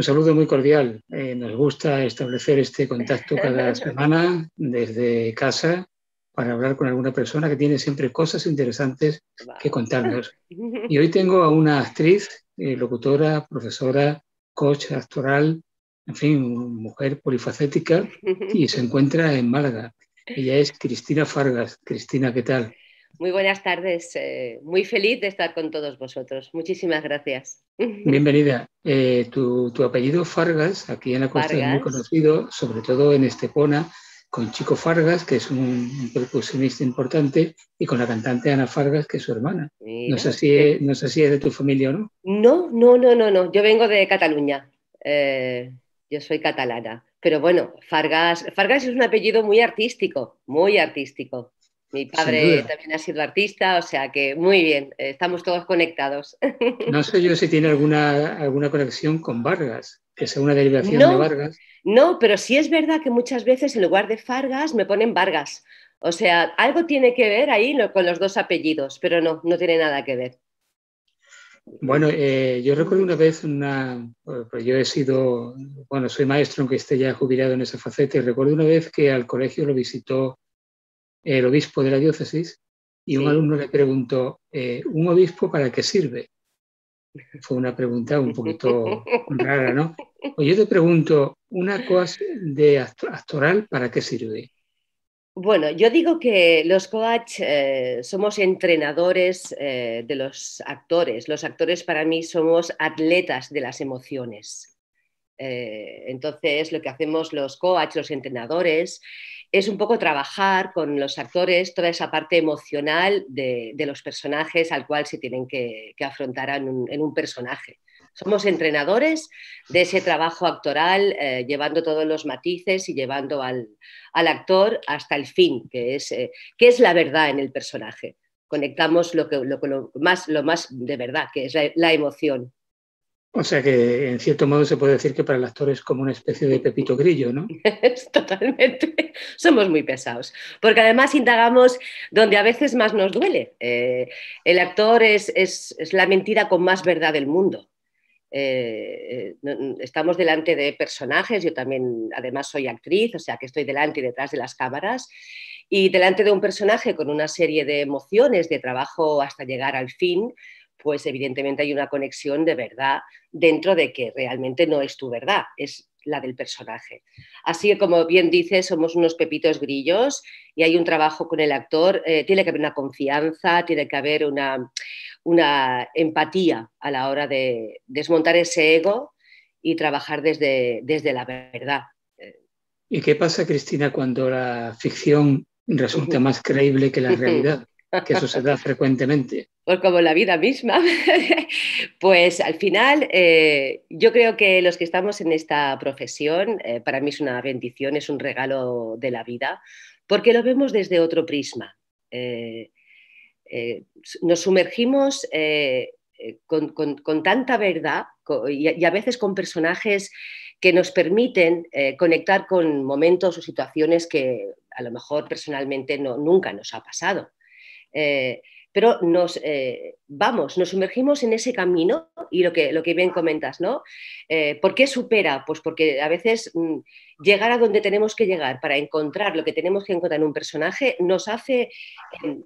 Un saludo muy cordial. Eh, nos gusta establecer este contacto cada semana desde casa para hablar con alguna persona que tiene siempre cosas interesantes que contarnos. Y hoy tengo a una actriz, eh, locutora, profesora, coach actoral, en fin, mujer polifacética y se encuentra en Málaga. Ella es Cristina Fargas. Cristina, ¿qué tal? Muy buenas tardes, eh, muy feliz de estar con todos vosotros. Muchísimas gracias. Bienvenida. Eh, tu, apellido Fargas, aquí en la costa es muy conocido, sobre todo en Estepona, con Chico Fargas, que es un, percusionista importante, y con la cantante Ana Fargas, que es su hermana. No sé, si es, no de tu familia o no. No, no, no, no, no. Yo vengo de Cataluña. Eh, yo soy catalana. Pero bueno, Fargas, Fargas es un apellido muy artístico, muy artístico. Mi padre también ha sido artista, o sea que muy bien, estamos todos conectados. No sé yo si tiene alguna, alguna conexión con Vargas, que sea una derivación de Vargas. No, pero sí es verdad que muchas veces en lugar de Fargas me ponen Vargas. O sea, algo tiene que ver ahí con los dos apellidos, pero no, no tiene nada que ver. Bueno, eh, yo recuerdo una vez una, pues yo he sido, bueno, soy maestro aunque esté ya jubilado en esa faceta y recuerdo una vez que al colegio lo visitó el obispo de la diócesis, y un alumno le preguntó, eh, ¿un obispo para qué sirve? Fue una pregunta un poquito rara, ¿no? Pues yo te pregunto, ¿una COAS de actoral para qué sirve? Bueno, yo digo que los coach eh, somos entrenadores eh, de los actores. Los actores para mí somos atletas de las emociones. entonces, lo que hacemos los coach, los entrenadores, es un poco trabajar con los actores toda esa parte emocional de, los personajes al cual se tienen que, afrontar en un, personaje. Somos entrenadores de ese trabajo actoral, eh, llevando todos los matices y llevando al, actor hasta el fin, que es, eh, es la verdad en el personaje. Conectamos lo, que, más, lo más de verdad, que es la emoción. O sea que, en cierto modo, se puede decir que para el actor es como una especie de Pepito Grillo, ¿no? Totalmente. Somos muy pesados. Porque además indagamos donde a veces más nos duele. Eh, el actor es, es, la mentira con más verdad del mundo. Eh, eh, estamos delante de personajes, yo también además soy actriz, o sea que estoy delante y detrás de las cámaras, y delante de un personaje con una serie de emociones, de trabajo hasta llegar al fin, pues evidentemente hay una conexión de verdad dentro de que realmente no es tu verdad, es la del personaje. Así que, como bien dice, somos unos pepitos grillos y hay un trabajo con el actor, eh, tiene que haber una confianza, tiene que haber una, una empatía a la hora de desmontar ese ego y trabajar desde, desde la verdad. ¿Y qué pasa, Cristina, cuando la ficción resulta más creíble que la realidad? que eso frecuentemente. Pues como la vida misma, pues al final eh, yo creo que los que estamos en esta profesión, eh, para mí es una bendición, es un regalo de la vida, porque lo vemos desde otro prisma. Eh, nos sumergimos con, tanta verdad y, a, veces con personajes que nos permiten conectar con momentos o situaciones que a lo mejor personalmente nunca nos ha pasado. Eh, pero nos eh, vamos, nos sumergimos en ese camino y lo que, lo que bien comentas, ¿no? Eh, ¿Por qué supera? Pues porque a veces mm, llegar a donde tenemos que llegar para encontrar lo que tenemos que encontrar en un personaje nos hace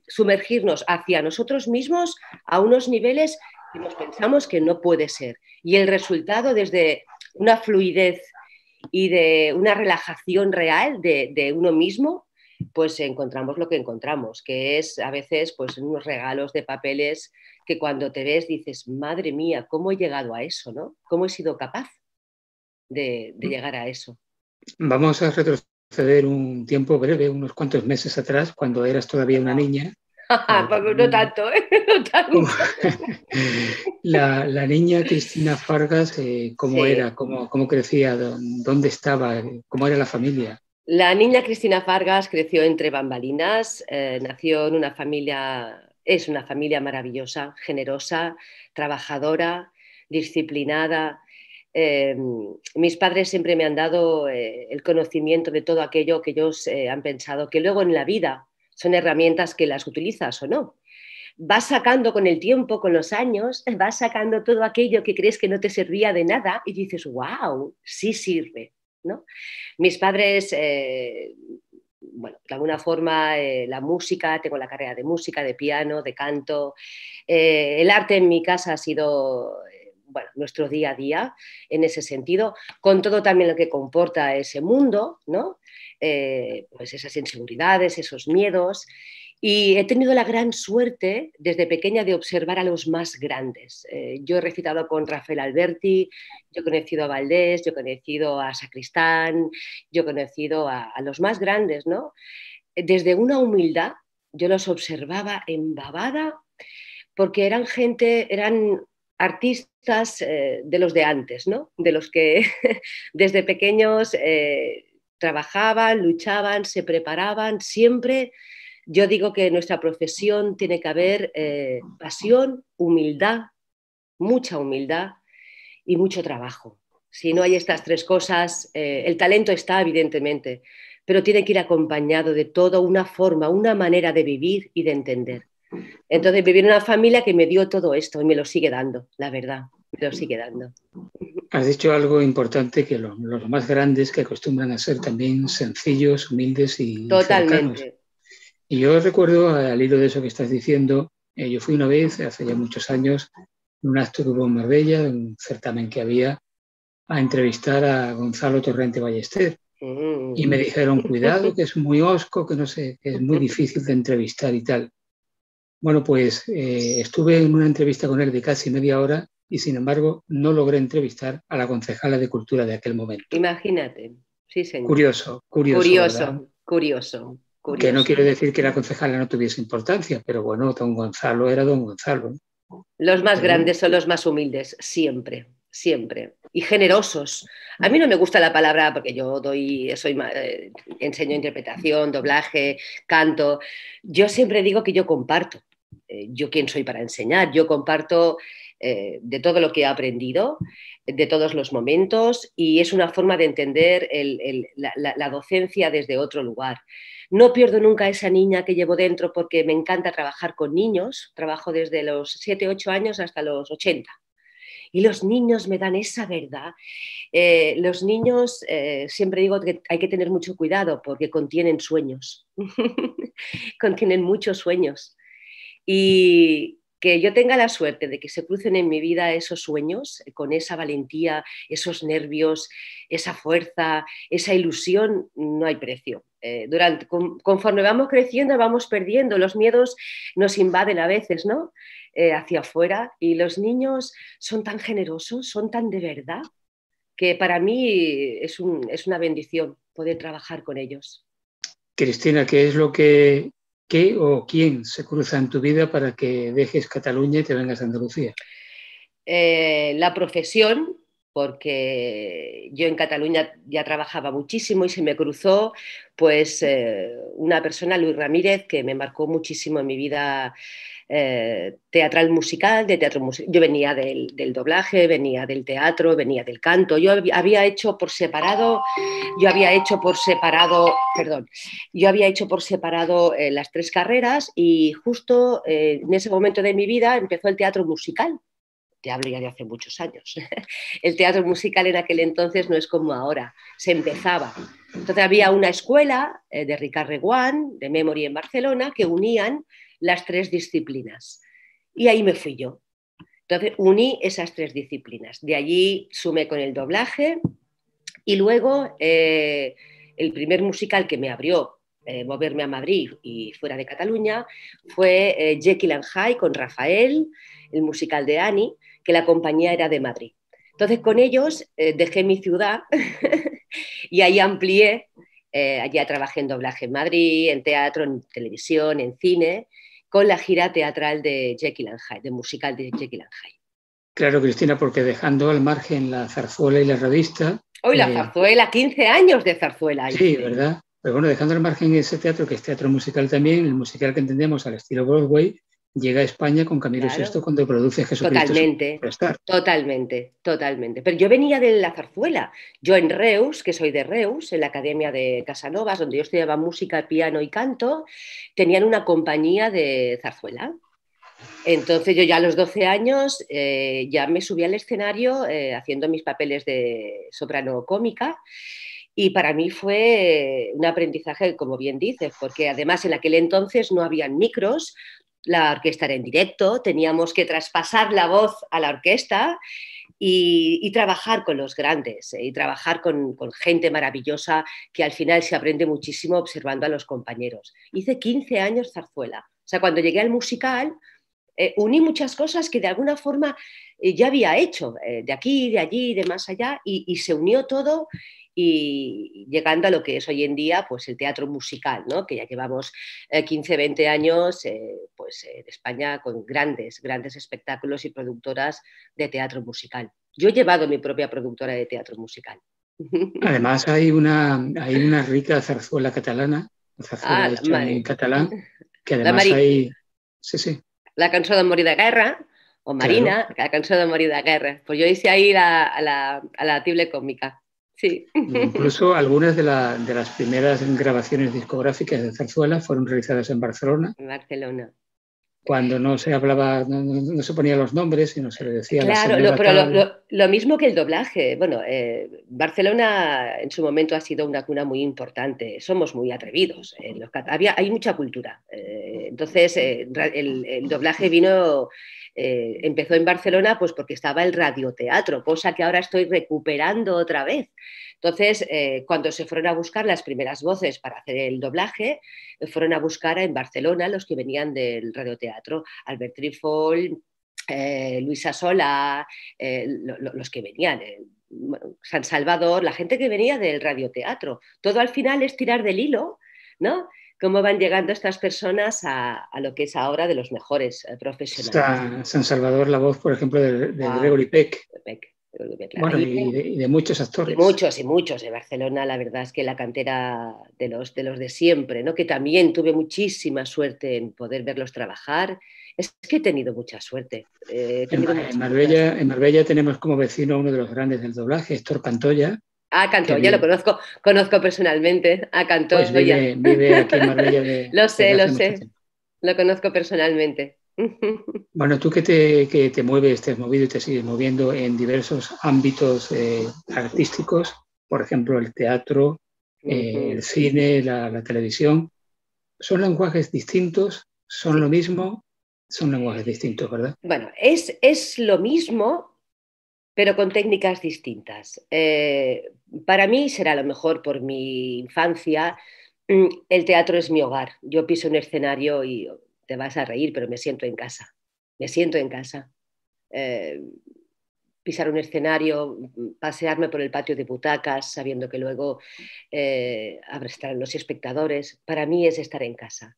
sumergirnos hacia nosotros mismos a unos niveles que nos pensamos que no puede ser. Y el resultado desde una fluidez y de una relajación real de uno mismo pues encontramos lo que encontramos, que es a veces pues unos regalos de papeles que cuando te ves dices, madre mía, ¿cómo he llegado a eso? ¿no? ¿Cómo he sido capaz de, mm. llegar a eso? Vamos a retroceder un tiempo breve, unos cuantos meses atrás, cuando eras todavía una niña. no tanto, ¿eh? No tanto. la, niña Cristina Fargas, eh, ¿cómo era? ¿Cómo, ¿Cómo crecía? ¿Dónde estaba? ¿Cómo era la familia? La niña Cristina Fargas creció entre bambalinas, eh, nació en una familia, es una familia maravillosa, generosa, trabajadora, disciplinada. Em, mis padres siempre me han dado eh, el conocimiento de todo aquello que ellos eh, han pensado, que luego en la vida son herramientas que las utilizas o no. Vas sacando con el tiempo, con los años, vas sacando todo aquello que crees que no te servía de nada y dices, wow, sí sirve mis padres, eh, bueno, de alguna forma eh, la música, tengo la carrera de música, de piano, de canto. Eh, el arte en mi casa ha sido nuestro día a día en ese sentido, con todo también lo que comporta ese mundo, ¿no? pues esas inseguridades, esos miedos. Y he tenido la gran suerte desde pequeña de observar a los más grandes. Eh, yo he recitado con Rafael Alberti, yo he conocido a Valdés, yo he conocido a Sacristán, yo he conocido a, los más grandes, ¿no? Desde una humildad, yo los observaba embabada porque eran gente, eran artistas eh, de los de antes, ¿no? De los que desde pequeños eh, trabajaban, luchaban, se preparaban, siempre yo digo que en nuestra profesión tiene que haber eh, pasión, humildad, mucha humildad y mucho trabajo. Si no hay estas tres cosas, eh, el talento está evidentemente, pero tiene que ir acompañado de toda una forma, una manera de vivir y de entender. Entonces, vivir en una familia que me dio todo esto y me lo sigue dando, la verdad, me lo sigue dando. Has dicho algo importante que los, más grandes que acostumbran a ser también sencillos, humildes y Totalmente. Y yo recuerdo, al hilo de eso que estás diciendo, eh, yo fui una vez, hace ya muchos años, en un acto que hubo en Marbella, un certamen que había, a entrevistar a Gonzalo Torrente Ballester. Mm. Y me dijeron, cuidado, que es muy osco, que no sé, que es muy difícil de entrevistar y tal. Bueno, pues eh, estuve en una entrevista con él de casi media hora y sin embargo no logré entrevistar a la concejala de cultura de aquel momento. Imagínate, sí, señor. Curioso, curioso. Curioso, curioso. Que no quiere decir que la concejala no tuviese importancia, pero bueno, don Gonzalo era don Gonzalo. Los más grandes son los más humildes, siempre, siempre. Y generosos. A mí no me gusta la palabra porque yo doy, soy, eh, enseño interpretación, doblaje, canto. Yo siempre digo que yo comparto. Eh, yo quién soy para enseñar, yo comparto eh, de todo lo que he aprendido, de todos los momentos, y es una forma de entender la, la, docencia desde otro lugar. No pierdo nunca esa niña que llevo dentro porque me encanta trabajar con niños. Trabajo desde los 7, 8 años hasta los 80. Y los niños me dan esa verdad. Eh, los niños, eh, siempre digo que hay que tener mucho cuidado porque contienen sueños. contienen muchos sueños. Y, que yo tenga la suerte de que se crucen en mi vida esos sueños, eh, con esa valentía, esos nervios, esa fuerza, esa ilusión, no hay precio. Eh, durante, conforme vamos creciendo vamos perdiendo, los miedos nos invaden a veces, ¿no? Eh, hacia afuera y los niños son tan generosos, son tan de verdad, que para mí es, una bendición poder trabajar con ellos. Cristina, ¿qué es lo que, o quién se cruza en tu vida para que dejes Cataluña y te vengas a Andalucía? Eh, la profesión, porque yo en Cataluña ya trabajaba muchísimo y se me cruzó pues eh, una persona, Luis Ramírez, que me marcó muchísimo en mi vida eh, teatral musical, de teatro musical. Yo venía del, doblaje, venía del teatro, venía del canto. Yo había hecho por separado, yo había hecho por separado, perdón, yo había hecho por separado eh, las tres carreras y justo en ese momento de mi vida empezó el teatro musical te hablo ya de hace muchos años. El teatro musical en aquel entonces no es como ahora, se empezaba. Entonces había una escuela eh, de Ricard Reguán, de Memory en Barcelona, que unían las tres disciplinas. Y ahí me fui yo. Entonces uní esas tres disciplinas. De allí sumé con el doblaje y luego eh, el primer musical que me abrió eh, moverme a Madrid y fuera de Cataluña fue Jekyll and Hyde con Rafael, el musical de Annie que la compañía era de Madrid. Entonces con ellos eh, dejé mi ciudad y ahí amplié, eh, allá trabajé en doblaje en Madrid, en teatro, en televisión, en cine, con la gira teatral de Jekyll and Hyde, de musical de Jekyll and Hyde. Claro, Cristina, porque dejando al margen la zarzuela y la revista. Hoy la eh, zarzuela, 15 años de zarzuela. Sí, ¿verdad? Pero bueno, dejando al margen ese teatro, que es teatro musical también, el musical que entendemos al estilo Broadway, llega a España con Camilo VI cuando produce Jesucristo. Totalmente, totalmente, totalmente. Pero yo venía de la zarzuela. Yo en Reus, que soy de Reus, en la Academia de Casanovas, donde yo estudiaba música, piano y canto, tenían una compañía de zarzuela. Entonces yo ya a los 12 años eh, ya me subí al escenario eh, haciendo mis papeles de soprano cómica. Y para mí fue eh, un aprendizaje, como bien dices, porque además en aquel entonces no habían micros, la orquesta era en directo, teníamos que traspasar la voz a la orquesta y, trabajar con los grandes eh, y trabajar con, gente maravillosa que al final se aprende muchísimo observando a los compañeros. Hice 15 años zarzuela. O sea, cuando llegué al musical, eh, uní muchas cosas que de alguna forma eh, ya había hecho, de aquí, de allí, de más allá, y se unió todo y llegando a lo que es hoy en día pues el teatro musical, que ya llevamos 15, eh, 20 años eh, pues, eh, en España con grandes, grandes espectáculos y productoras de teatro musical. Yo he llevado mi propia productora de teatro musical. Además hay una, una rica zarzuela catalana, zarzuela ah, en catalán, que además hay... Sí, sí. La canción de Morir de Guerra, o Marina, la canción de Morir de Guerra. Pues yo hice ahí la, a la tible cómica. Incluso algunas de, las primeras grabaciones discográficas de Zarzuela fueron realizadas en Barcelona. En Barcelona. Cuando no se hablaba, no, se ponían los nombres, y no se le decía. Claro, la lo, pero lo, mismo que el doblaje. Bueno, eh, Barcelona en su momento ha sido una cuna muy importante. Somos muy atrevidos. Eh, los, había, hay mucha cultura. Eh, entonces, eh, el, el doblaje vino eh, empezó en Barcelona pues porque estaba el radioteatro, cosa que ahora estoy recuperando otra vez. Entonces, eh, cuando se fueron a buscar las primeras voces para hacer el doblaje, fueron a buscar en Barcelona los que venían del radioteatro, Albert Trifol, eh, Luisa Sola, los que venían, San Salvador, la gente que venía del radioteatro. Todo al final es tirar del hilo, ¿no? cómo van llegando estas personas a, lo que es ahora de los mejores eh, profesionales. Está San Salvador, la voz, por ejemplo, de, ah, Gregory Peck. Bueno, y de, muchos actores. muchos y muchos. En Barcelona, la verdad es que la cantera de los de, siempre, ¿no? que también tuve muchísima suerte en poder verlos trabajar. Es que he tenido mucha suerte. Eh, en, Marbella, en Marbella tenemos como vecino uno de los grandes del doblaje, Héctor Pantoya, a Cantó, Ya lo conozco, conozco personalmente. A Cantó. Pues vive, aquí en Marbella. lo sé, lo sé. Lo conozco personalmente. Bueno, tú que te, te, mueves, te has movido y te sigues moviendo en diversos ámbitos eh, artísticos, por ejemplo, el teatro, eh, el cine, la, televisión, ¿son lenguajes distintos? ¿Son lo mismo? Son lenguajes distintos, ¿verdad? Bueno, es, es lo mismo, pero con técnicas distintas. Eh, para mí será lo mejor por mi infancia. Mm, el teatro es mi hogar. Yo piso un escenario y te vas a reír, pero me siento en casa. Me siento en casa. Eh, pisar un escenario, pasearme por el patio de butacas, sabiendo que luego eh, los espectadores, para mí es estar en casa.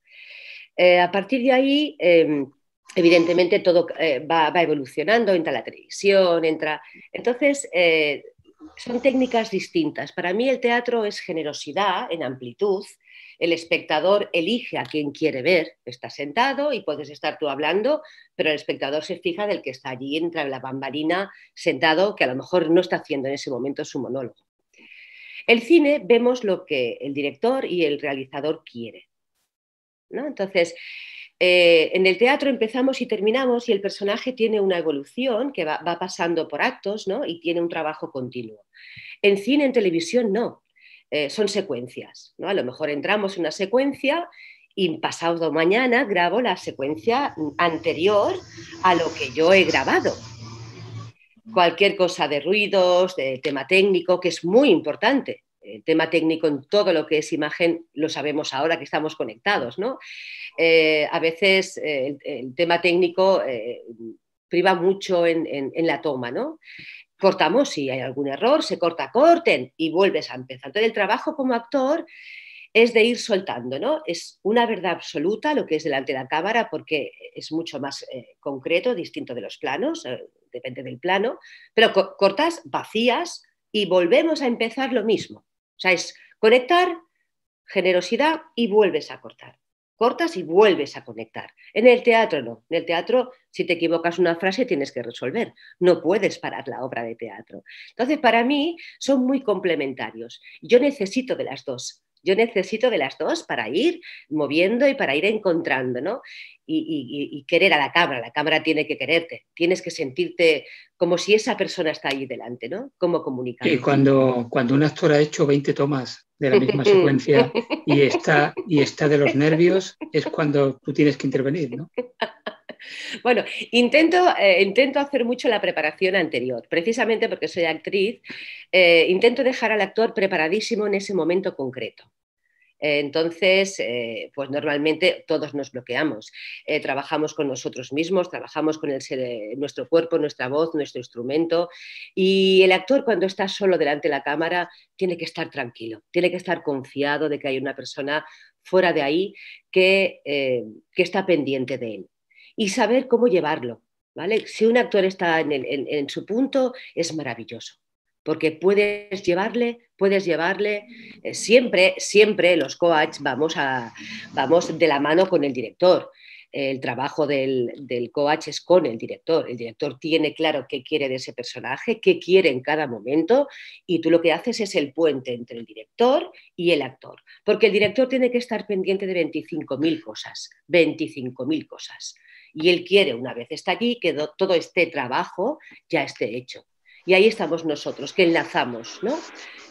Eh, a partir de ahí, em, evidentemente todo eh, va, evolucionando, entra la televisión, entra... Entonces, eh, son técnicas distintas. Para mí el teatro es generosidad en amplitud. El espectador elige a quien quiere ver. Está sentado y puedes estar tú hablando, pero el espectador se fija del que está allí, entra la bambarina sentado, que a lo mejor no está haciendo en ese momento su monólogo. El cine vemos lo que el director y el realizador quiere. ¿no? Entonces, eh, en el teatro empezamos y terminamos y el personaje tiene una evolución que va, pasando por actos ¿no? y tiene un trabajo continuo. En cine, en televisión, no. Eh, son secuencias. ¿no? A lo mejor entramos en una secuencia y pasado mañana grabo la secuencia anterior a lo que yo he grabado. Cualquier cosa de ruidos, de tema técnico, que es muy importante el tema técnico en todo lo que es imagen lo sabemos ahora que estamos conectados, eh, a veces eh, el, tema técnico eh, priva mucho en, la toma, ¿no? Cortamos si hay algún error, se corta, corten y vuelves a empezar. Entonces el trabajo como actor es de ir soltando, ¿no? Es una verdad absoluta lo que es delante de la cámara porque es mucho más concreto, distinto de los planos, depende del plano, pero cortas vacías y volvemos a empezar lo mismo. O sea, es conectar, generosidad y vuelves a cortar. Cortas y vuelves a conectar. En el teatro no. En el teatro, si te equivocas una frase, tienes que resolver. No puedes parar la obra de teatro. Entonces, para mí, son muy complementarios. Yo necesito de las dos. Yo necesito de las dos para ir moviendo y para ir encontrando, ¿no? Y, querer a la cámara, la cámara tiene que quererte, tienes que sentirte como si esa persona está ahí delante, ¿no? Como comunicar Y cuando, cuando un actor ha hecho 20 tomas de la misma secuencia y está y está de los nervios es cuando tú tienes que intervenir, ¿no? Bueno, intento, eh, intento hacer mucho la preparación anterior, precisamente porque soy actriz, eh, intento dejar al actor preparadísimo en ese momento concreto. Entonces, eh, pues normalmente todos nos bloqueamos. Eh, trabajamos con nosotros mismos, trabajamos con el eh, nuestro cuerpo, nuestra voz, nuestro instrumento. Y el actor cuando está solo delante de la cámara tiene que estar tranquilo, tiene que estar confiado de que hay una persona fuera de ahí que, está pendiente de él. Y saber cómo llevarlo. ¿vale? Si un actor está en su punto, es maravilloso porque puedes llevarle, puedes llevarle, eh, siempre, siempre los coaches vamos, a, vamos de la mano con el director. El trabajo del, del coach es con el director. El director tiene claro qué quiere de ese personaje, qué quiere en cada momento, y tú lo que haces es el puente entre el director y el actor. Porque el director tiene que estar pendiente de 25.000 cosas, 25.000 cosas. Y él quiere, una vez está allí, que todo este trabajo ya esté hecho y ahí estamos nosotros, que enlazamos ¿no?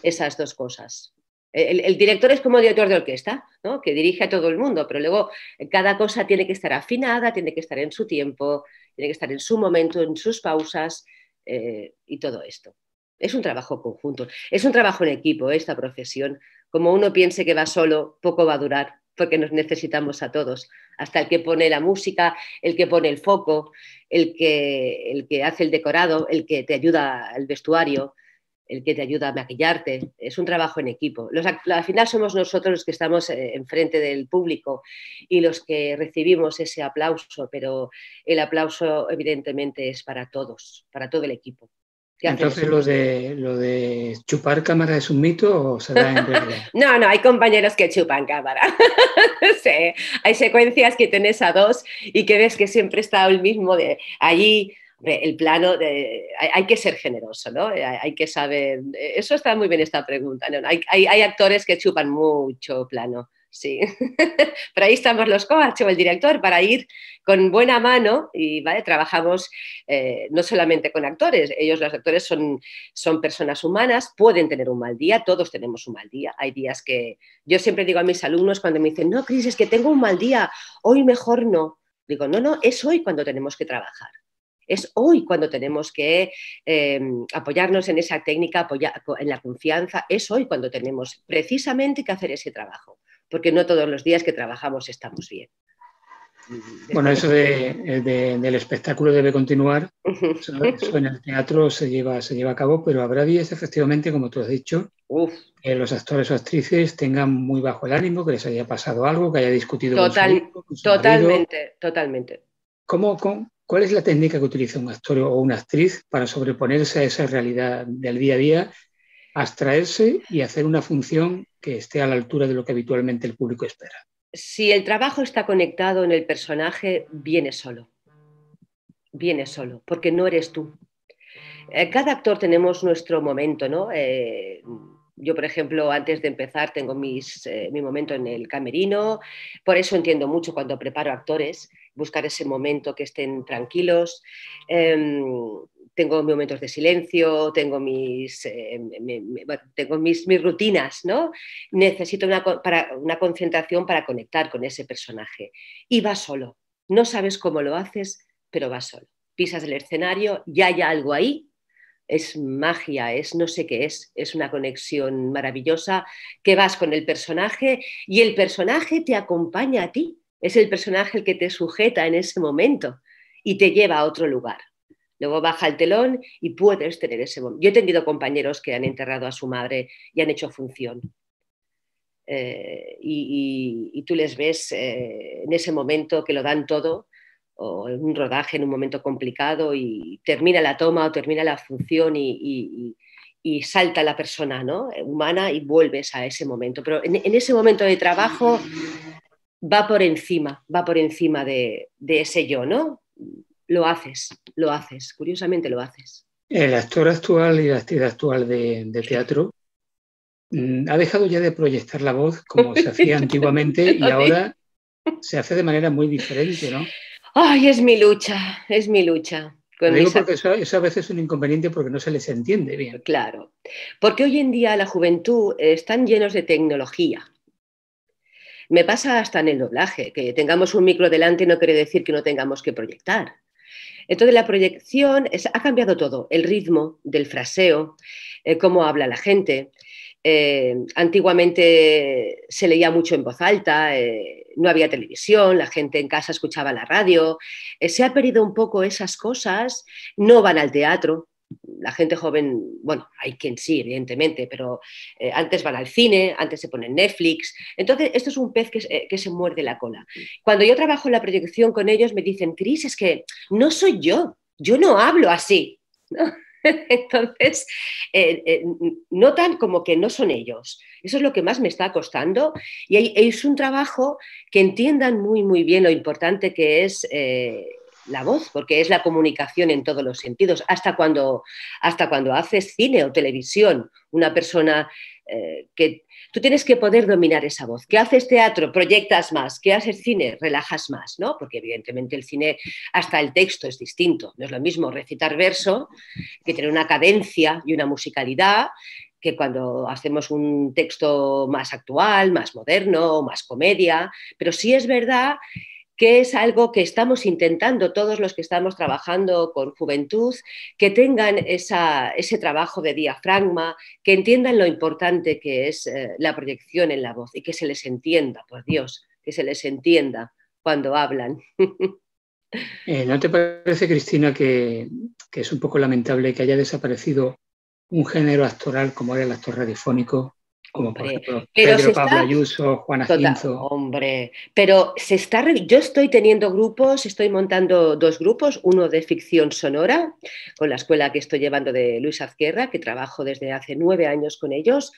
esas dos cosas. El, director es como director de orquesta, ¿no? que dirige a todo el mundo, pero luego cada cosa tiene que estar afinada, tiene que estar en su tiempo, tiene que estar en su momento, en sus pausas eh, y todo esto. Es un trabajo conjunto, es un trabajo en equipo esta profesión. Como uno piense que va solo, poco va a durar porque nos necesitamos a todos, hasta el que pone la música, el que pone el foco, el que, el que hace el decorado, el que te ayuda al vestuario, el que te ayuda a maquillarte. Es un trabajo en equipo. al final somos nosotros los que estamos eh, enfrente del público y los que recibimos ese aplauso, pero el aplauso evidentemente es para todos, para todo el equipo. Entonces lo de, de chupar cámara es un mito o se da en verdad? no, no, hay compañeros que chupan cámara. hay secuencias que tenés a dos y que ves que siempre está el mismo de allí. El plano de. Hay, que ser generoso, ¿no? Eh, hay, que saber. Eh, eso está muy bien esta pregunta. hay, actores que chupan mucho plano sí. por ahí estamos los coach o el director para ir con buena mano y ¿vale? trabajamos eh, no solamente con actores, ellos los actores son, son personas humanas, pueden tener un mal día, todos tenemos un mal día. Hay días que yo siempre digo a mis alumnos cuando me dicen, no, Cris, es que tengo un mal día, hoy mejor no. Digo, no, no, es hoy cuando tenemos que trabajar. Es hoy cuando tenemos que em, apoyarnos en esa técnica, apoyar, en la confianza. Es hoy cuando tenemos precisamente que hacer ese trabajo porque no todos los días que trabajamos estamos bien. Bueno, eso del espectáculo debe continuar. Eso, en el teatro se lleva, se lleva a cabo, pero habrá días, efectivamente, como tú has dicho, que los actores o actrices tengan muy bajo el ánimo, que les haya pasado algo, que haya discutido Totalmente, totalmente. ¿Cómo, con, ¿Cuál es la técnica que utiliza un actor o una actriz para sobreponerse a esa realidad del día a día abstraerse y hacer una función que esté a la altura de lo que habitualmente el público espera. Si el trabajo está conectado en el personaje, viene solo. Viene solo, porque no eres tú. Eh, cada actor tenemos nuestro momento, ¿no? Eh, yo, por ejemplo, antes de empezar tengo eh, mi momento en el camerino, por eso entiendo mucho cuando preparo actores, buscar ese momento que estén tranquilos. Em, tengo mis momentos de silencio, tengo mis, eh, tengo mis, rutinas, ¿no? Necesito una, para, una concentración para conectar con ese personaje. Y va solo. No sabes cómo lo haces, pero va solo. Pisas el escenario, ya hay algo ahí. Es magia, es no sé qué es, es una conexión maravillosa que vas con el personaje y el personaje te acompaña a ti, es el personaje el que te sujeta en ese momento y te lleva a otro lugar. Luego baja el telón y puedes tener ese momento. Yo he tenido compañeros que han enterrado a su madre y han hecho función. Eh, y, tú les ves eh, en ese momento que lo dan todo, o en un rodaje, en un momento complicado, y termina la toma o termina la función y, salta la persona humana y vuelves a ese momento. Pero en, ese momento de trabajo va por encima, va por encima de, de ese yo, ¿no? lo haces, lo haces, curiosamente lo haces. El actor actual y la actriz actual de, teatro mm, ha dejado ya de proyectar la voz como se hacía antiguamente y ahora se hace de manera muy diferente, ¿no? Ay, es mi lucha, es mi lucha. eso, a veces es un inconveniente porque no se les entiende bien. Claro, porque hoy en día la juventud están llenos de tecnología. Me pasa hasta en el doblaje, que tengamos un micro delante no quiere decir que no tengamos que proyectar. Entonces la proyección ha cambiado todo, el ritmo del fraseo, eh, cómo habla la gente. Eh, antiguamente se leía mucho en voz alta, eh, no había televisión, la gente en casa escuchaba la radio. se ha perdido un poco esas cosas, no van al teatro, la gente joven, bueno, hay quien sí, evidentemente, pero eh, antes van al cine, antes se ponen Netflix. Entonces, esto es un pez que, se, eh, muerde la cola. Cuando yo trabajo en la proyección con ellos, me dicen, Cris, es que no soy yo, yo no hablo así. Entonces, eh, notan como que no son ellos. Eso es lo que más me está costando. Y es un trabajo que entiendan muy, muy bien lo importante que es la voz, porque es la comunicación en todos los sentidos, hasta cuando, hasta cuando haces cine o televisión, una persona eh, que tú tienes que poder dominar esa voz. Que haces teatro, proyectas más, que haces cine, relajas más, ¿no? Porque evidentemente el cine, hasta el texto es distinto, no es lo mismo recitar verso que tener una cadencia y una musicalidad que cuando hacemos un texto más actual, más moderno, más comedia, pero sí es verdad que es algo que estamos intentando todos los que estamos trabajando con juventud, que tengan ese trabajo de diafragma, que entiendan lo importante que es eh, la proyección en la voz y que se les entienda, por Dios, que se les entienda cuando hablan. Eh, ¿No te parece, Cristina, que, que es un poco lamentable que haya desaparecido un género actoral como era el actor radiofónico, como pero Pedro Pablo Ayuso, Juana tota, Hombre, pero se está yo estoy teniendo grupos, estoy montando dos grupos, uno de ficción sonora, con la escuela que estoy llevando de Luis Azquerra, que trabajo desde hace nueve años con ellos.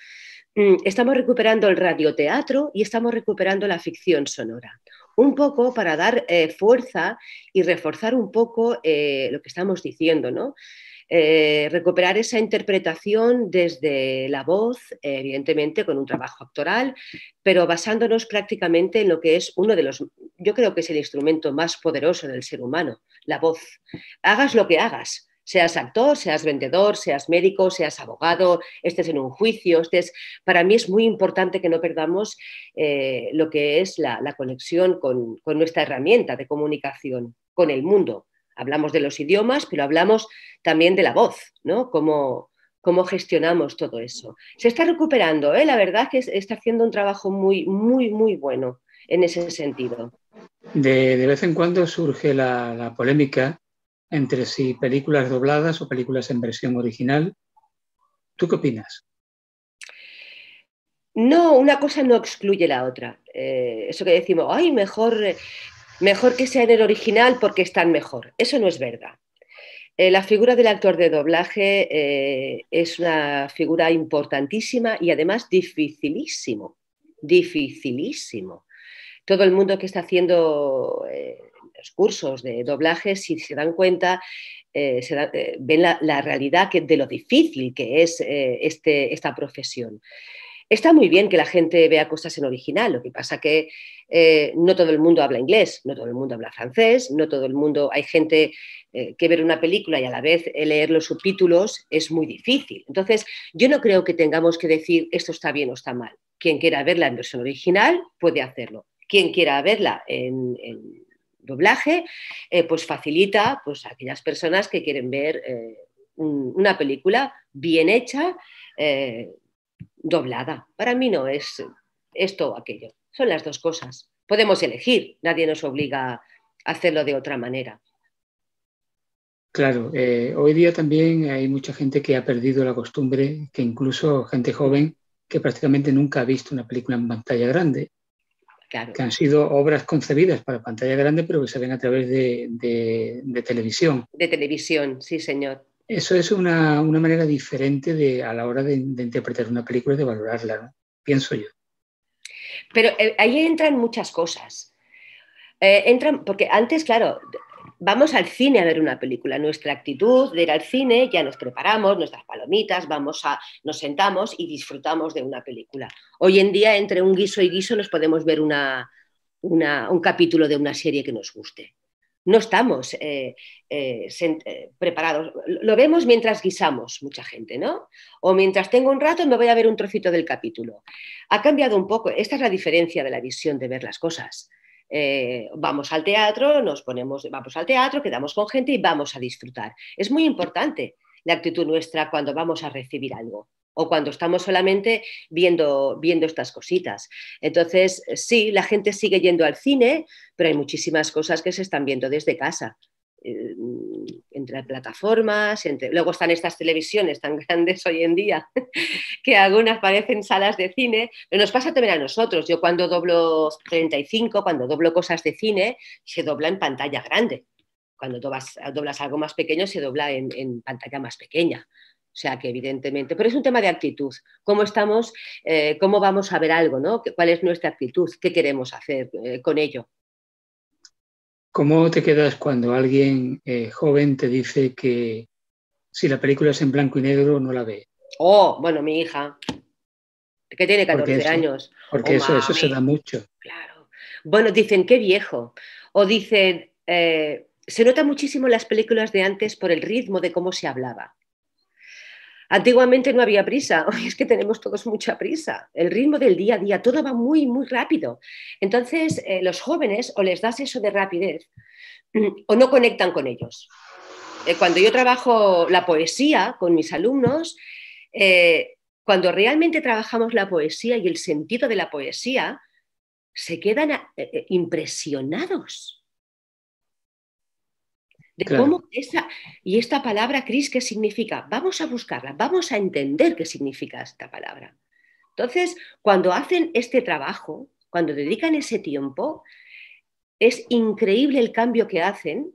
Mm, estamos recuperando el radioteatro y estamos recuperando la ficción sonora un poco para dar eh, fuerza y reforzar un poco eh, lo que estamos diciendo, ¿no? Eh, recuperar esa interpretación desde la voz, evidentemente con un trabajo actoral, pero basándonos prácticamente en lo que es uno de los, yo creo que es el instrumento más poderoso del ser humano, la voz. Hagas lo que hagas, seas actor, seas vendedor, seas médico, seas abogado, estés en un juicio, estés... Para mí es muy importante que no perdamos eh, lo que es la, conexión con nuestra herramienta de comunicación, con el mundo Hablamos de los idiomas, pero hablamos también de la voz, ¿no? Cómo, cómo gestionamos todo eso. Se está recuperando, ¿eh? la verdad que está haciendo un trabajo muy, muy, muy bueno en ese sentido. De, vez en cuando surge la, polémica entre si películas dobladas o películas en versión original. ¿Tú qué opinas? No, una cosa no excluye la otra. Eh, eso que decimos, ay, mejor Mejor que sea en el original porque están mejor. Eso no es verdad. Eh, la figura del actor de doblaje eh, es una figura importantísima y además dificilísimo, dificilísimo. Todo el mundo que está haciendo eh, los cursos de doblaje, si se dan cuenta, ven la, realidad de lo difícil que es este, esta profesión. Está muy bien que la gente vea cosas en original, lo que pasa que eh, no todo el mundo habla inglés, no todo el mundo habla francés, no todo el mundo, hay gente eh, que ver una película y a la vez eh, leer los subtítulos es muy difícil. Entonces, yo no creo que tengamos que decir esto está bien o está mal. Quien quiera verla en versión original puede hacerlo. Quien quiera verla en, doblaje, pues facilita pues, a aquellas personas que quieren ver una película bien hecha doblada. Para mí no es esto o aquello. Son las dos cosas. Podemos elegir, nadie nos obliga a hacerlo de otra manera. Claro, eh, hoy día también hay mucha gente que ha perdido la costumbre, que incluso gente joven que prácticamente nunca ha visto una película en pantalla grande, claro. que han sido obras concebidas para pantalla grande, pero que se ven a través de televisión. De televisión, sí, señor. Eso es una, manera diferente a la hora de, interpretar una película y de valorarla, pienso yo. Pero eh, ahí entran muchas cosas. Eh, entran, porque antes, claro, vamos al cine a ver una película. Nuestra actitud de ir al cine, ya nos preparamos, nuestras palomitas, vamos a, nos sentamos y disfrutamos de una película. Hoy en día, entre un guiso y guiso, nos podemos ver una, un capítulo de una serie que nos guste no estamos eh, eh, eh, preparados. Lo vemos mientras guisamos, mucha gente, ¿no? O mientras tengo un rato me voy a ver un trocito del capítulo. Ha cambiado un poco. Esta es la diferencia de la visión de ver las cosas. vamos al teatro, nos ponemos, vamos al teatro, quedamos con gente y vamos a disfrutar. Es muy importante la actitud nuestra cuando vamos a recibir algo o cuando estamos solamente viendo, viendo estas cositas. Entonces, sí, la gente sigue yendo al cine, pero hay muchísimas cosas que se están viendo desde casa eh, entre plataformas, entre... luego están estas televisiones tan grandes hoy en día, que algunas parecen salas de cine, pero nos pasa también a nosotros. Yo cuando doblo 35, cuando doblo cosas de cine, se dobla en pantalla grande. Cuando doblas, algo más pequeño, se dobla en pantalla más pequeña. O sea que evidentemente, pero es un tema de actitud. ¿Cómo estamos? Eh, ¿Cómo vamos a ver algo? ¿Cuál es nuestra actitud? ¿Qué queremos hacer eh, con ello? ¿Cómo te quedas cuando alguien eh, joven te dice que si la película es en blanco y negro no la ve? Oh, bueno, mi hija, que tiene 14 años. Porque oh, eso, eso se da mucho. Claro. Bueno, dicen, qué viejo. O dicen, se nota muchísimo en las películas de antes por el ritmo de cómo se hablaba. Antiguamente no había prisa, hoy es que tenemos todos mucha prisa. El ritmo del día a día, todo va muy, muy rápido. Entonces, eh, los jóvenes o les das eso de rapidez o no conectan con ellos. Eh, cuando yo trabajo la poesía con mis alumnos, eh, cuando realmente trabajamos la poesía y el sentido de la poesía, se quedan impresionados y esta palabra, Cris, ¿qué significa? Vamos a buscarla, vamos a entender qué significa esta palabra. Entonces, cuando hacen este trabajo, cuando dedican ese tiempo, es increíble el cambio que hacen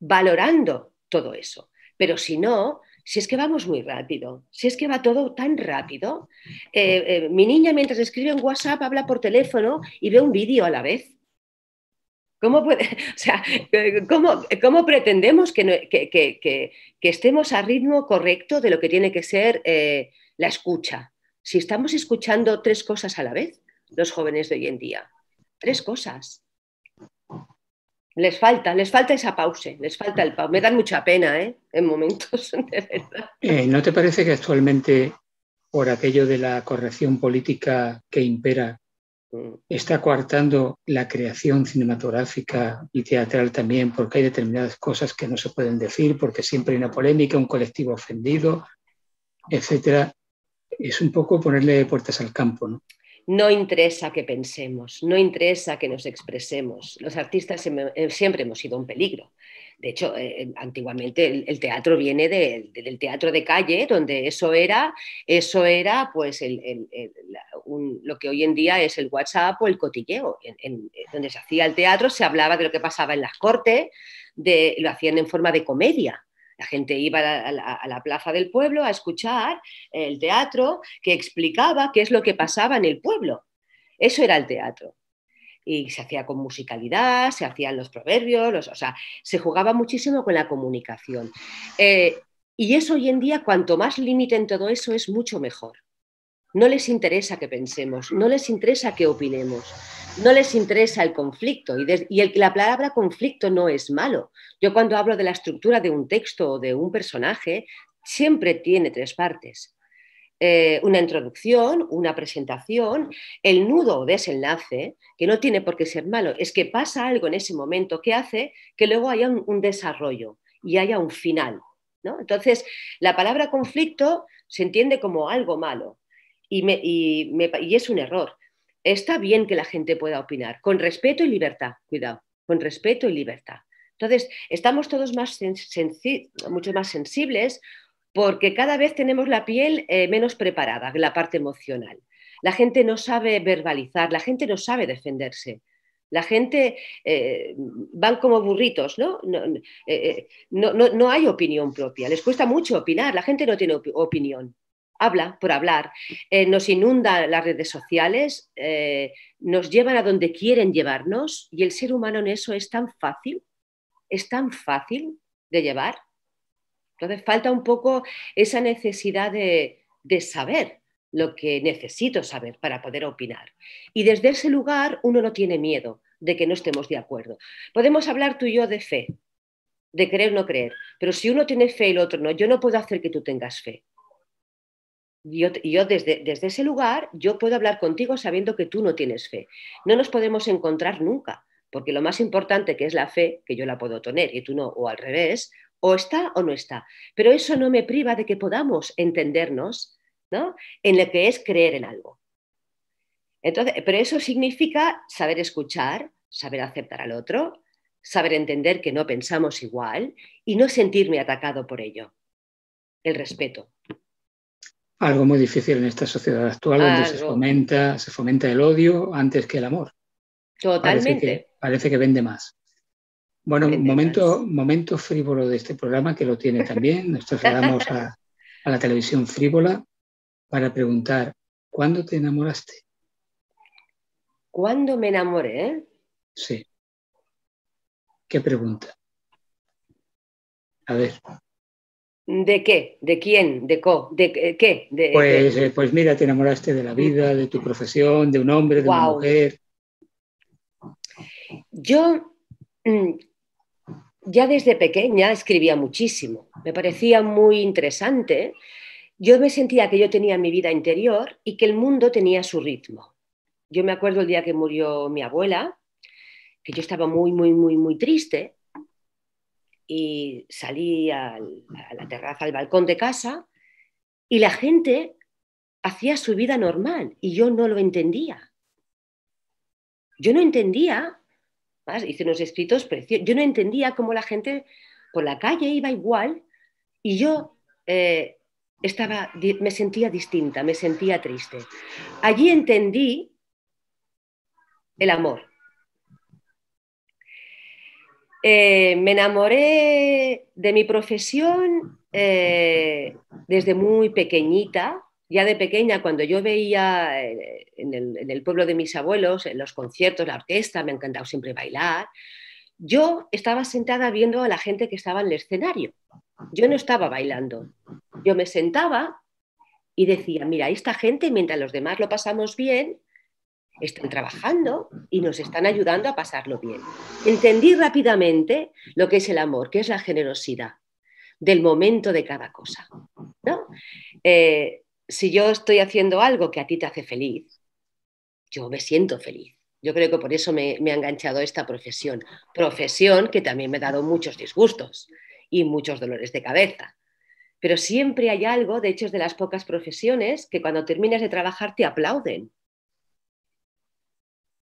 valorando todo eso. Pero si no, si es que vamos muy rápido, si es que va todo tan rápido. Eh, eh, mi niña mientras escribe en WhatsApp habla por teléfono y ve un vídeo a la vez. ¿Cómo, puede, o pretendemos que, que, estemos a ritmo correcto de lo que tiene que ser eh, la escucha? Si estamos escuchando tres cosas a la vez, los jóvenes de hoy en día, tres cosas. Les falta, les falta esa pausa, les falta el Me dan mucha pena, ¿eh? En momentos, de verdad. Eh, ¿No te parece que actualmente, por aquello de la corrección política que impera, está coartando la creación cinematográfica y teatral también, porque hay determinadas cosas que no se pueden decir, porque siempre hay una polémica, un colectivo ofendido, etcétera. Es un poco ponerle puertas al campo, ¿no? No interesa que pensemos, no interesa que nos expresemos. Los artistas siempre eh, hemos sido un peligro. De hecho, eh, eh, antiguamente el, teatro viene del teatro de calle, donde eso era, eso era pues lo que hoy en día es el WhatsApp o el cotilleo. En, eh, donde se hacía el teatro se hablaba de lo que pasaba en las cortes, de, lo hacían en forma de comedia. La gente iba a la, plaza del pueblo a escuchar el teatro que explicaba qué es lo que pasaba en el pueblo. Eso era el teatro y se hacía con musicalidad, se hacían los proverbios, o sea, se jugaba muchísimo con la comunicación. Eh, y eso hoy en día, cuanto más límite en todo eso, es mucho mejor. No les interesa que pensemos, no les interesa que opinemos, no les interesa el conflicto. Y, la palabra conflicto no es malo. Yo cuando hablo de la estructura de un texto o de un personaje, siempre tiene tres partes. Eh, una introducción, una presentación, el nudo o desenlace, que no tiene por qué ser malo, es que pasa algo en ese momento que hace que luego haya un, desarrollo y haya un final. ¿no? Entonces, la palabra conflicto se entiende como algo malo y, es un error. Está bien que la gente pueda opinar, con respeto y libertad, cuidado, con respeto y libertad. Entonces, estamos todos más mucho más sensibles porque cada vez tenemos la piel eh, menos preparada, la parte emocional. La gente no sabe verbalizar, la gente no sabe defenderse. La gente eh, van como burritos, eh, ¿no? No, hay opinión propia, les cuesta mucho opinar, la gente no tiene opinión, habla por hablar, nos inunda las redes sociales, nos llevan a donde quieren llevarnos y el ser humano en eso es tan fácil, es tan fácil de llevar entonces falta un poco esa necesidad de, saber lo que necesito saber para poder opinar. Y desde ese lugar uno no tiene miedo de que no estemos de acuerdo. Podemos hablar tú y yo de fe, de creer o no creer, pero si uno tiene fe y el otro no, yo no puedo hacer que tú tengas fe. Yo, yo desde, desde ese lugar, yo puedo hablar contigo sabiendo que tú no tienes fe. No nos podemos encontrar nunca, porque lo más importante que es la fe, que yo la puedo tener y tú no, o al revés, o está o no está. Pero eso no me priva de que podamos entendernos ¿no? en lo que es creer en algo. Entonces, pero eso significa saber escuchar, saber aceptar al otro, saber entender que no pensamos igual y no sentirme atacado por ello. El respeto. Algo muy difícil en esta sociedad actual, donde se fomenta, se fomenta el odio antes que el amor. Totalmente. parece que vende más. Bueno, momento, momento frívolo de este programa, que lo tiene también. Nosotros trasladamos a, a la televisión frívola para preguntar, ¿cuándo te enamoraste? ¿Cuándo me enamoré? Sí. ¿Qué pregunta? A ver. ¿De qué? ¿De quién? ¿De, co? ¿De eh, qué? Pues, eh, pues, mira, te enamoraste de la vida, de tu profesión, de un hombre, de una mujer. Yo mm, ya desde pequeña escribía muchísimo, me parecía muy interesante. Yo me sentía que yo tenía mi vida interior y que el mundo tenía su ritmo. Yo me acuerdo el día que murió mi abuela, que yo estaba muy, muy, muy, muy triste y salí a la terraza, al balcón de casa y la gente hacía su vida normal y yo no lo entendía. Yo no entendía hice unos escritos preciosos. Yo no entendía cómo la gente por la calle iba igual y yo eh, estaba, me sentía distinta, me sentía triste. Allí entendí el amor. Eh, me enamoré de mi profesión eh, desde muy pequeñita ya de pequeña, cuando yo veía eh, en el, pueblo de mis abuelos, en los conciertos, la orquesta, me ha encantado siempre bailar, yo estaba sentada viendo a la gente que estaba en el escenario. Yo no estaba bailando. Yo me sentaba y decía, mira, esta gente, mientras los demás lo pasamos bien, están trabajando y nos están ayudando a pasarlo bien. Entendí rápidamente lo que es el amor, que es la generosidad del momento de cada cosa. ¿no? Eh, si yo estoy haciendo algo que a ti te hace feliz, yo me siento feliz. Yo creo que por eso me, ha enganchado esta profesión. Profesión que también me ha dado muchos disgustos y muchos dolores de cabeza. Pero siempre hay algo, de hecho es de las pocas profesiones, que cuando terminas de trabajar te aplauden.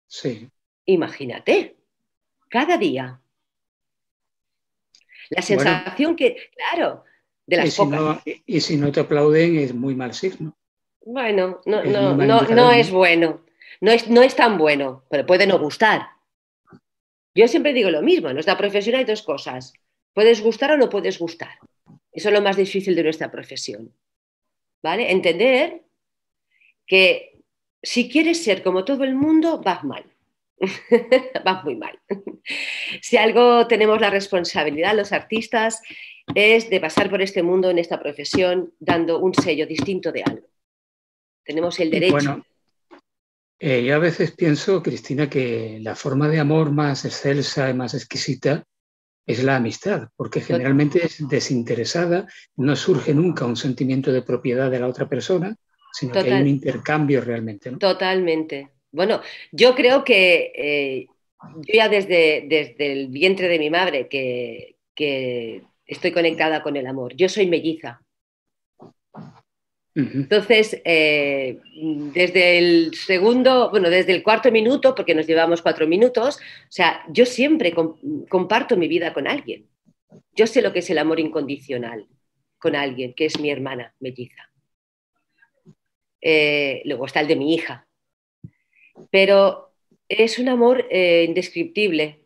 Sí. Imagínate, cada día. La sensación que, claro, y si No, te aplauden es muy mal signo. Bueno, no, es no, no, no es bueno. No es, no es tan bueno, pero puede no gustar. Yo siempre digo lo mismo, en nuestra profesión hay dos cosas. Puedes gustar o no puedes gustar. Eso es lo más difícil de nuestra profesión. ¿Vale? Entender que si quieres ser como todo el mundo, vas mal. vas muy mal. si algo tenemos la responsabilidad, los artistas, es de pasar por este mundo, en esta profesión, dando un sello distinto de algo. Tenemos el derecho. Bueno, eh, yo a veces pienso, Cristina, que la forma de amor más excelsa y más exquisita es la amistad, porque generalmente es desinteresada, no surge nunca un sentimiento de propiedad de la otra persona, sino que hay un intercambio realmente. Totalmente. Bueno, yo creo que eh, yo ya desde, desde el vientre de mi madre, que estoy conectada con el amor. Yo soy melliza. Entonces, eh, desde el segundo, bueno, desde el cuarto minuto, porque nos llevamos cuatro minutos, o sea, yo siempre comparto mi vida con alguien. Yo sé lo que es el amor incondicional con alguien, que es mi hermana melliza. Eh, luego está el de mi hija. Pero es un amor eh, indescriptible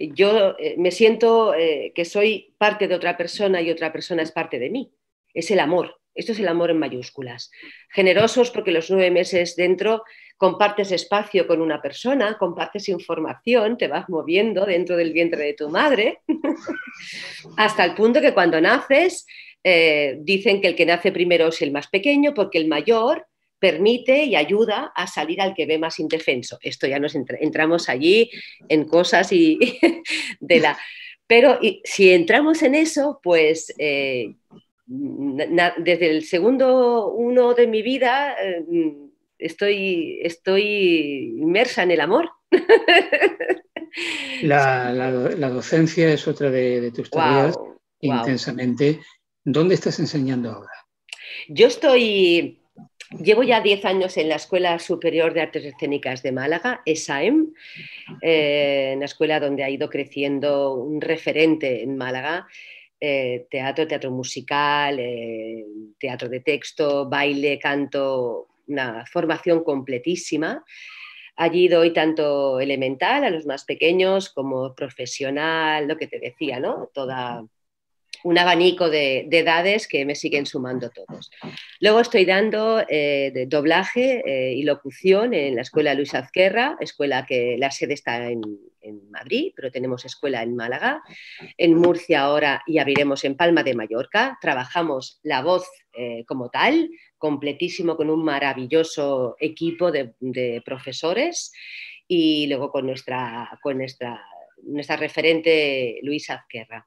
yo eh, me siento eh, que soy parte de otra persona y otra persona es parte de mí. Es el amor. Esto es el amor en mayúsculas. Generosos porque los nueve meses dentro compartes espacio con una persona, compartes información, te vas moviendo dentro del vientre de tu madre, hasta el punto que cuando naces eh, dicen que el que nace primero es el más pequeño porque el mayor permite y ayuda a salir al que ve más indefenso. Esto ya nos entramos allí en cosas y de la... Pero si entramos en eso, pues eh, desde el segundo uno de mi vida eh, estoy, estoy inmersa en el amor. La, docencia es otra de, tus tareas intensamente. ¿Dónde estás enseñando ahora? Yo estoy Llevo ya 10 años en la Escuela Superior de Artes Escénicas de Málaga, ESAEM, eh, una escuela donde ha ido creciendo un referente en Málaga, eh, teatro, teatro musical, eh, teatro de texto, baile, canto, una formación completísima. Allí doy tanto elemental a los más pequeños como profesional, lo que te decía, ¿no? Toda, un abanico de, edades que me siguen sumando todos. Luego estoy dando eh, doblaje eh, y locución en la escuela Luis Azquerra, escuela que la sede está en, Madrid, pero tenemos escuela en Málaga, en Murcia ahora y abriremos en Palma de Mallorca. Trabajamos la voz eh, como tal, completísimo con un maravilloso equipo de, profesores y luego con nuestra, con nuestra nuestra referente Luisa Azquerra.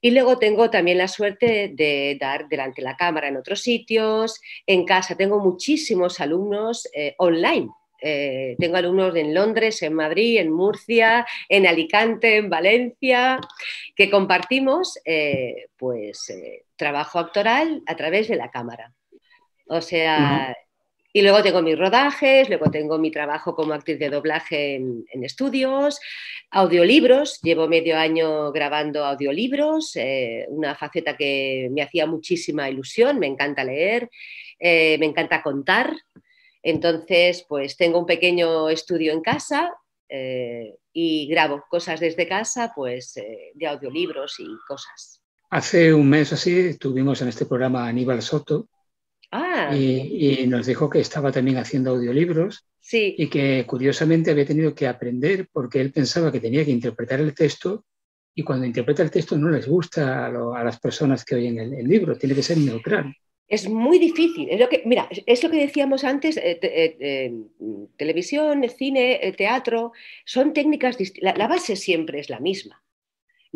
Y luego tengo también la suerte de dar delante la cámara en otros sitios, en casa. Tengo muchísimos alumnos eh, online. Eh, tengo alumnos en Londres, en Madrid, en Murcia, en Alicante, en Valencia, que compartimos eh, pues trabajo actoral a través de la cámara. O sea, y luego tengo mis rodajes, luego tengo mi trabajo como actriz de doblaje en, estudios, audiolibros, llevo medio año grabando audiolibros, eh, una faceta que me hacía muchísima ilusión, me encanta leer, eh, me encanta contar. Entonces, pues tengo un pequeño estudio en casa eh, y grabo cosas desde casa, pues de audiolibros y cosas. Hace un mes así estuvimos en este programa Aníbal Soto Ah. Y, nos dijo que estaba también haciendo audiolibros y que curiosamente había tenido que aprender porque él pensaba que tenía que interpretar el texto y cuando interpreta el texto no les gusta a, las personas que oyen el, libro, tiene que ser neutral. Es muy difícil. Es lo que, mira, es lo que decíamos antes, eh, eh, eh, televisión, cine, teatro, son técnicas distintas. la base siempre es la misma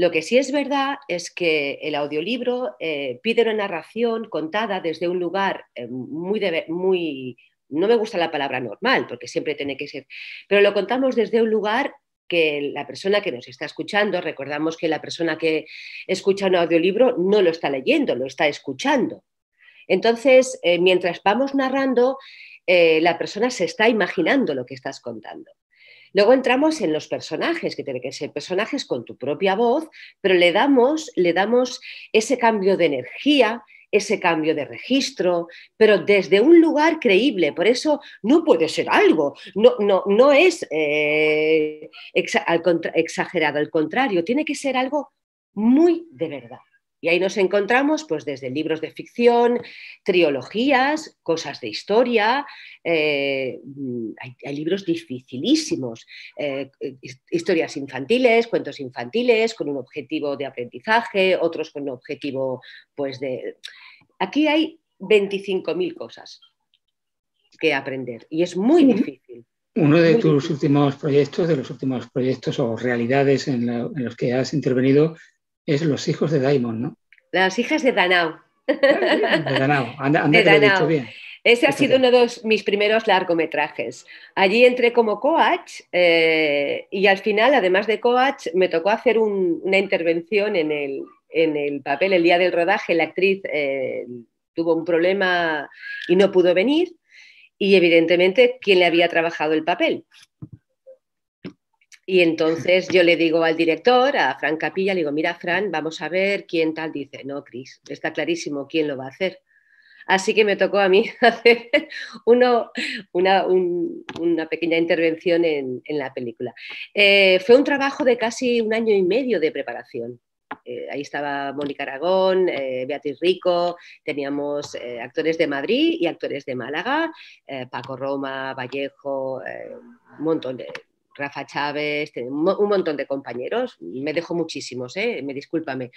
lo que sí es verdad es que el audiolibro eh, pide una narración contada desde un lugar eh, muy, muy, no me gusta la palabra normal, porque siempre tiene que ser, pero lo contamos desde un lugar que la persona que nos está escuchando, recordamos que la persona que escucha un audiolibro no lo está leyendo, lo está escuchando. Entonces, eh, mientras vamos narrando, la persona se está imaginando lo que estás contando. Luego entramos en los personajes, que tienen que ser personajes con tu propia voz, pero le damos, le damos ese cambio de energía, ese cambio de registro, pero desde un lugar creíble. Por eso no puede ser algo, no, no, no es eh, exagerado, al contrario, tiene que ser algo muy de verdad. Y ahí nos encontramos pues, desde libros de ficción, triologías, cosas de historia, eh, hay, libros dificilísimos, eh, historias infantiles, cuentos infantiles, con un objetivo de aprendizaje, otros con un objetivo pues, de... Aquí hay 25.000 cosas que aprender y es muy difícil. Uno de tus últimos proyectos, de los últimos proyectos o realidades en, en los que has intervenido es Los hijos de Daimon, ¿no? Las hijas de Danao. De Danao, anda, anda dicho bien. Ese ha este sido uno de mis primeros largometrajes. Allí entré como coach eh, y al final, además de coach, me tocó hacer una intervención en el, papel el día del rodaje. La actriz eh, tuvo un problema y no pudo venir y evidentemente, ¿quién le había trabajado el papel? Y entonces yo le digo al director, a Fran Capilla, le digo, mira, Fran, vamos a ver quién tal dice. No, Cris, está clarísimo quién lo va a hacer. Así que me tocó a mí hacer una, pequeña intervención en, la película. Eh, fue un trabajo de casi un año y medio de preparación. Eh, ahí estaba Mónica Aragón, eh, Beatriz Rico, teníamos actores de Madrid y actores de Málaga, Paco Roma, Vallejo, un montón de, Rafa Chávez, un montón de compañeros, me dejo muchísimos, ¿eh? me discúlpame.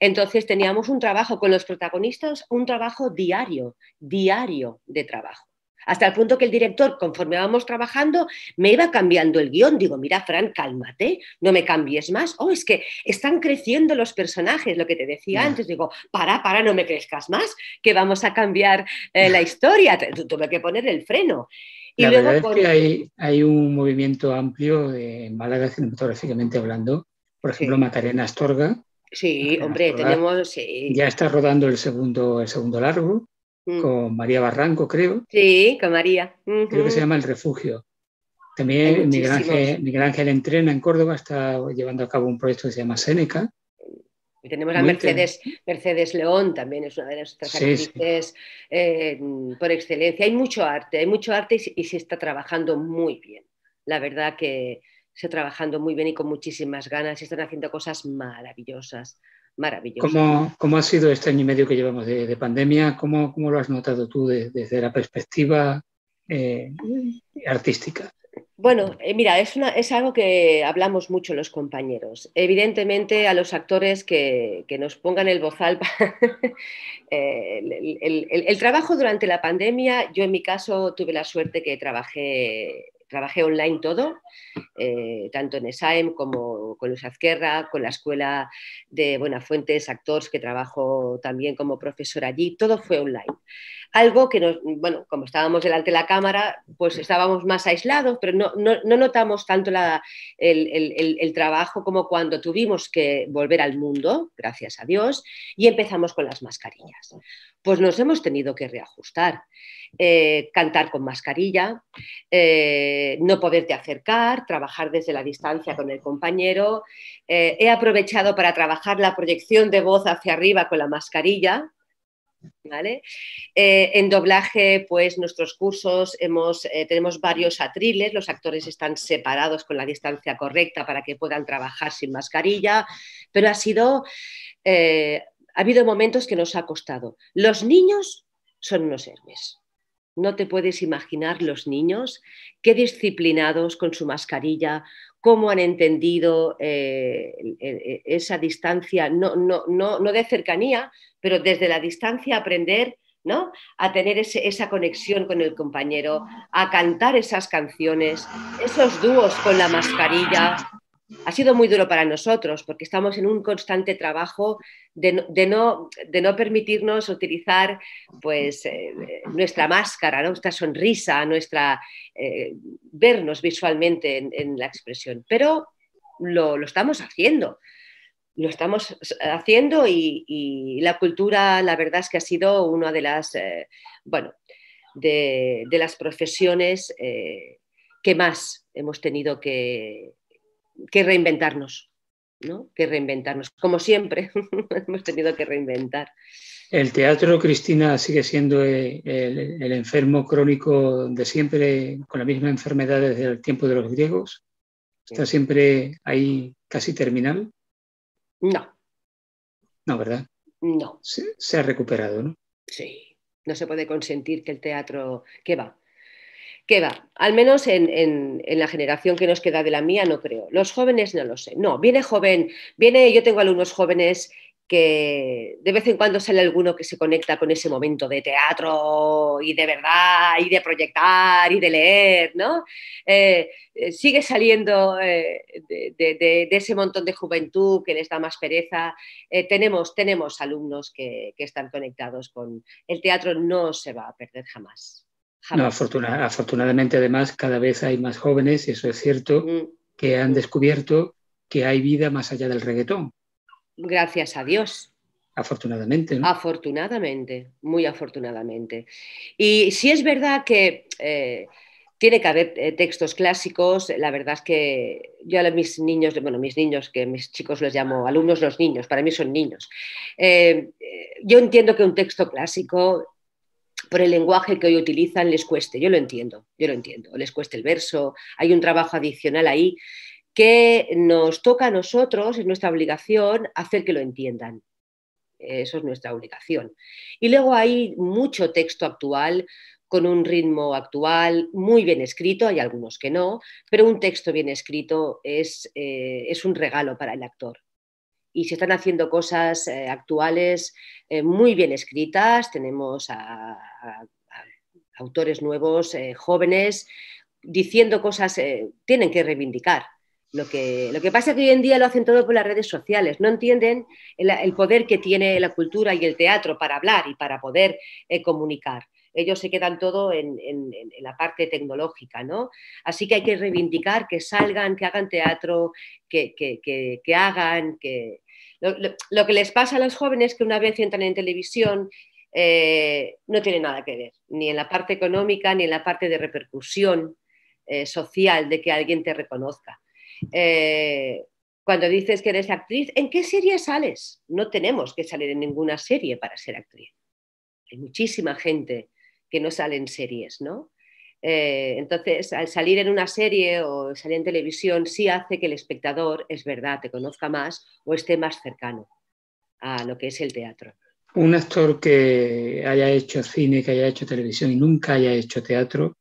Entonces teníamos un trabajo con los protagonistas, un trabajo diario, diario de trabajo. Hasta el punto que el director, conforme vamos trabajando, me iba cambiando el guión. Digo, mira, Fran, cálmate, no me cambies más. Oh, es que están creciendo los personajes, lo que te decía antes. Digo, para, para, no me crezcas más, que vamos a cambiar eh, la historia. Tuve que poner el freno. La verdad es que hay, hay, un movimiento amplio en Málaga cinematográficamente hablando. Por ejemplo, Macarena Astorga. Sí, hombre, tenemos. Ya está rodando el segundo, el segundo largo mm. con María Barranco, creo. Sí, con María. Creo que se llama El Refugio. También Miguel Ángel, Miguel Ángel, entrena en Córdoba, está llevando a cabo un proyecto que se llama Seneca tenemos a Mercedes, Mercedes León, también es una de nuestras artistas eh, por excelencia. Hay mucho arte, hay mucho arte y, se está trabajando muy bien. La verdad que se está trabajando muy bien y con muchísimas ganas y están haciendo cosas maravillosas. maravillosas. ¿Cómo, ha sido este año y medio que llevamos de, pandemia? ¿Cómo, lo has notado tú desde la perspectiva eh, artística? Bueno, eh, mira, es, algo que hablamos mucho los compañeros. Evidentemente a los actores que, nos pongan el bozal. Eh, el, el, trabajo durante la pandemia, yo en mi caso tuve la suerte que trabajé, trabajé online todo, eh, tanto en ESAEM como con los Azquerra, con la Escuela de Buenafuentes Actors, que trabajo también como profesor allí, todo fue online algo que bueno, como estábamos delante de la cámara, pues estábamos más aislados, pero no, notamos tanto el, trabajo como cuando tuvimos que volver al mundo, gracias a Dios, y empezamos con las mascarillas. Pues nos hemos tenido que reajustar, eh, cantar con mascarilla, eh, no poderte acercar, trabajar desde la distancia con el compañero. Eh, he aprovechado para trabajar la proyección de voz hacia arriba con la mascarilla, eh, en doblaje, pues nuestros cursos hemos, eh, tenemos varios atriles, los actores están separados con la distancia correcta para que puedan trabajar sin mascarilla, pero ha sido, eh, ha habido momentos que nos ha costado. Los niños son unos héroes. No te puedes imaginar los niños, qué disciplinados con su mascarilla, cómo han entendido eh, e, esa distancia, no, no, no, de cercanía, pero desde la distancia aprender ¿no? a tener esa conexión con el compañero, a cantar esas canciones, esos dúos con la mascarilla, ha sido muy duro para nosotros porque estamos en un constante trabajo de no, permitirnos utilizar pues, eh, nuestra máscara, nuestra sonrisa, nuestra, eh, vernos visualmente en, la expresión. Pero lo, estamos haciendo, lo estamos haciendo y, la cultura, la verdad es que ha sido una de las, eh, bueno, de, las profesiones que más hemos tenido que que reinventarnos, ¿no? Que reinventarnos. Como siempre, hemos tenido que reinventar. El teatro, Cristina, sigue siendo eh, el, enfermo crónico de siempre, con la misma enfermedad desde el tiempo de los griegos. ¿Está siempre ahí casi terminal? No. No, ¿verdad? No. Se, se ha recuperado, ¿no? Sí. No se puede consentir que el teatro, ¿qué va? ¿Qué va? Al menos en, la generación que nos queda de la mía, no creo. Los jóvenes no lo sé. No, viene joven, viene, yo tengo alumnos jóvenes que de vez en cuando sale alguno que se conecta con ese momento de teatro y de verdad y de proyectar y de leer, ¿no? Eh, eh, sigue saliendo eh, de, ese montón de juventud que les da más pereza. tenemos, tenemos alumnos que están conectados con... El teatro no se va a perder jamás. No, afortunadamente, además, cada vez hay más jóvenes, eso es cierto, mm. que han mm. descubierto que hay vida más allá del reggaetón. Gracias a Dios. Afortunadamente, Afortunadamente, muy afortunadamente. Y si es verdad que eh, tiene que haber eh, textos clásicos, la verdad es que yo a mis niños, bueno, mis niños, que mis chicos les llamo alumnos, los niños, para mí son niños. Eh, yo entiendo que un texto clásico por el lenguaje que hoy utilizan les cueste. Yo lo entiendo, yo lo entiendo. Les cueste el verso, hay un trabajo adicional ahí que nos toca a nosotros, es nuestra obligación hacer que lo entiendan. Eso es nuestra obligación. Y luego hay mucho texto actual con un ritmo actual muy bien escrito, hay algunos que no, pero un texto bien escrito es, eh, es un regalo para el actor y se están haciendo cosas eh, actuales eh, muy bien escritas. Tenemos a, autores nuevos, eh, jóvenes, diciendo cosas, tienen que reivindicar. Lo que, lo que pasa es que hoy en día lo hacen todo por las redes sociales, no entienden el, poder que tiene la cultura y el teatro para hablar y para poder comunicar ellos se quedan todo en, la parte tecnológica, ¿no? Así que hay que reivindicar que salgan, que hagan teatro, que, que hagan, que, lo, que les pasa a los jóvenes que una vez entran en televisión eh, no tiene nada que ver, ni en la parte económica, ni en la parte de repercusión eh, social, de que alguien te reconozca. Eh, cuando dices que eres actriz, ¿en qué serie sales? No tenemos que salir en ninguna serie para ser actriz. Hay muchísima gente que no sale en series, ¿no? Eh, entonces, al salir en una serie o salir en televisión, sí hace que el espectador, es verdad, te conozca más o esté más cercano a lo que es el teatro. Un actor que haya hecho cine, que haya hecho televisión y nunca haya hecho teatro,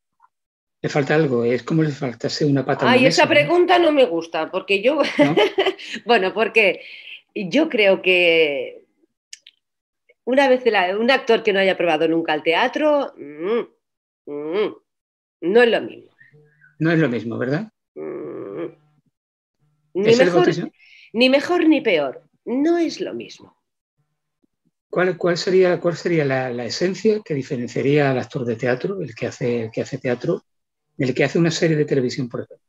le falta algo, es como le faltase una pata. Ay, esa pregunta ¿no? me gusta, porque yo, bueno, porque yo creo que una vez un actor que no haya probado nunca el teatro, mm, mm, no es lo mismo. No es lo mismo, ¿verdad? Mm, ni, mejor, ni peor. No es lo mismo. ¿Cuál, ¿Cuál, sería, cuál sería la, esencia que diferenciaría al actor de teatro, el que hace, el que hace teatro, del que hace una serie de televisión, por ejemplo?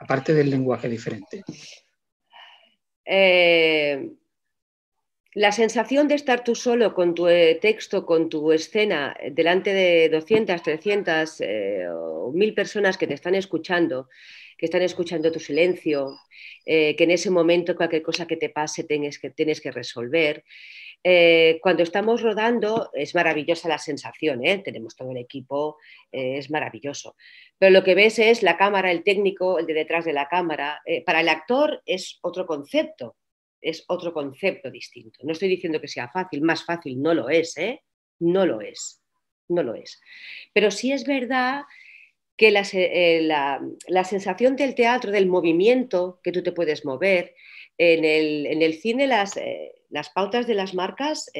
Aparte del lenguaje diferente. Eh, la sensación de estar tú solo con tu eh, texto, con tu escena, eh, delante de 200, 300 eh, o 1000 personas que te están escuchando, que están escuchando tu silencio, que en ese momento cualquier cosa que te pase tienes que, tienes que resolver. cuando estamos rodando es maravillosa la sensación, tenemos todo el equipo, es maravilloso. Pero lo que ves es la cámara, el técnico, el de detrás de la cámara. para el actor es otro concepto, es otro concepto distinto. No estoy diciendo que sea fácil, más fácil, no lo es, ¿eh? No lo es, no lo es. Pero sí es verdad que eh, eh, la, sensación del teatro, del movimiento, que tú te puedes mover, en el, cine eh, las, pautas de las marcas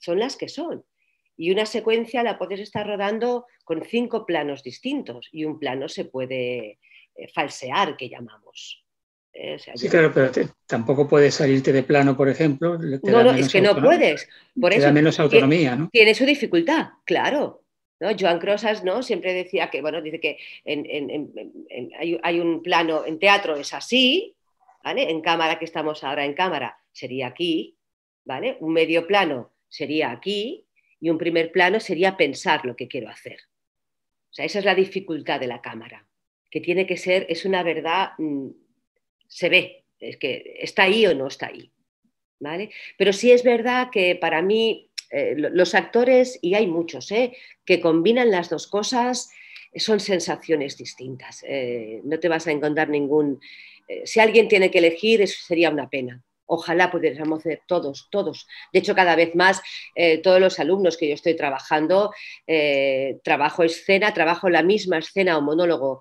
son las que son. Y una secuencia la puedes estar rodando con cinco planos distintos y un plano se puede falsear, que llamamos. Eh, sí, claro, pero tampoco puedes salirte de plano, por ejemplo. no, no, es que no puedes. Por menos autonomía, ¿no? Tiene su dificultad, claro. ¿no? Joan Crosas ¿no? siempre decía que, bueno, dice que hay, hay, un plano, en teatro es así, ¿vale? En cámara, que estamos ahora en cámara, sería aquí, ¿vale? Un medio plano sería aquí y un primer plano sería pensar lo que quiero hacer. O sea, esa es la dificultad de la cámara, que tiene que ser, es una verdad mm, se ve, es que está ahí o no está ahí. ¿vale? Pero sí es verdad que para mí eh, los actores, y hay muchos, ¿eh? que combinan las dos cosas, son sensaciones distintas. Eh, no te vas a encontrar ningún... si alguien tiene que elegir, eso sería una pena. Ojalá pudiéramos hacer todos, todos. De hecho, cada vez más, todos los alumnos que yo estoy trabajando, trabajo escena, trabajo la misma escena o monólogo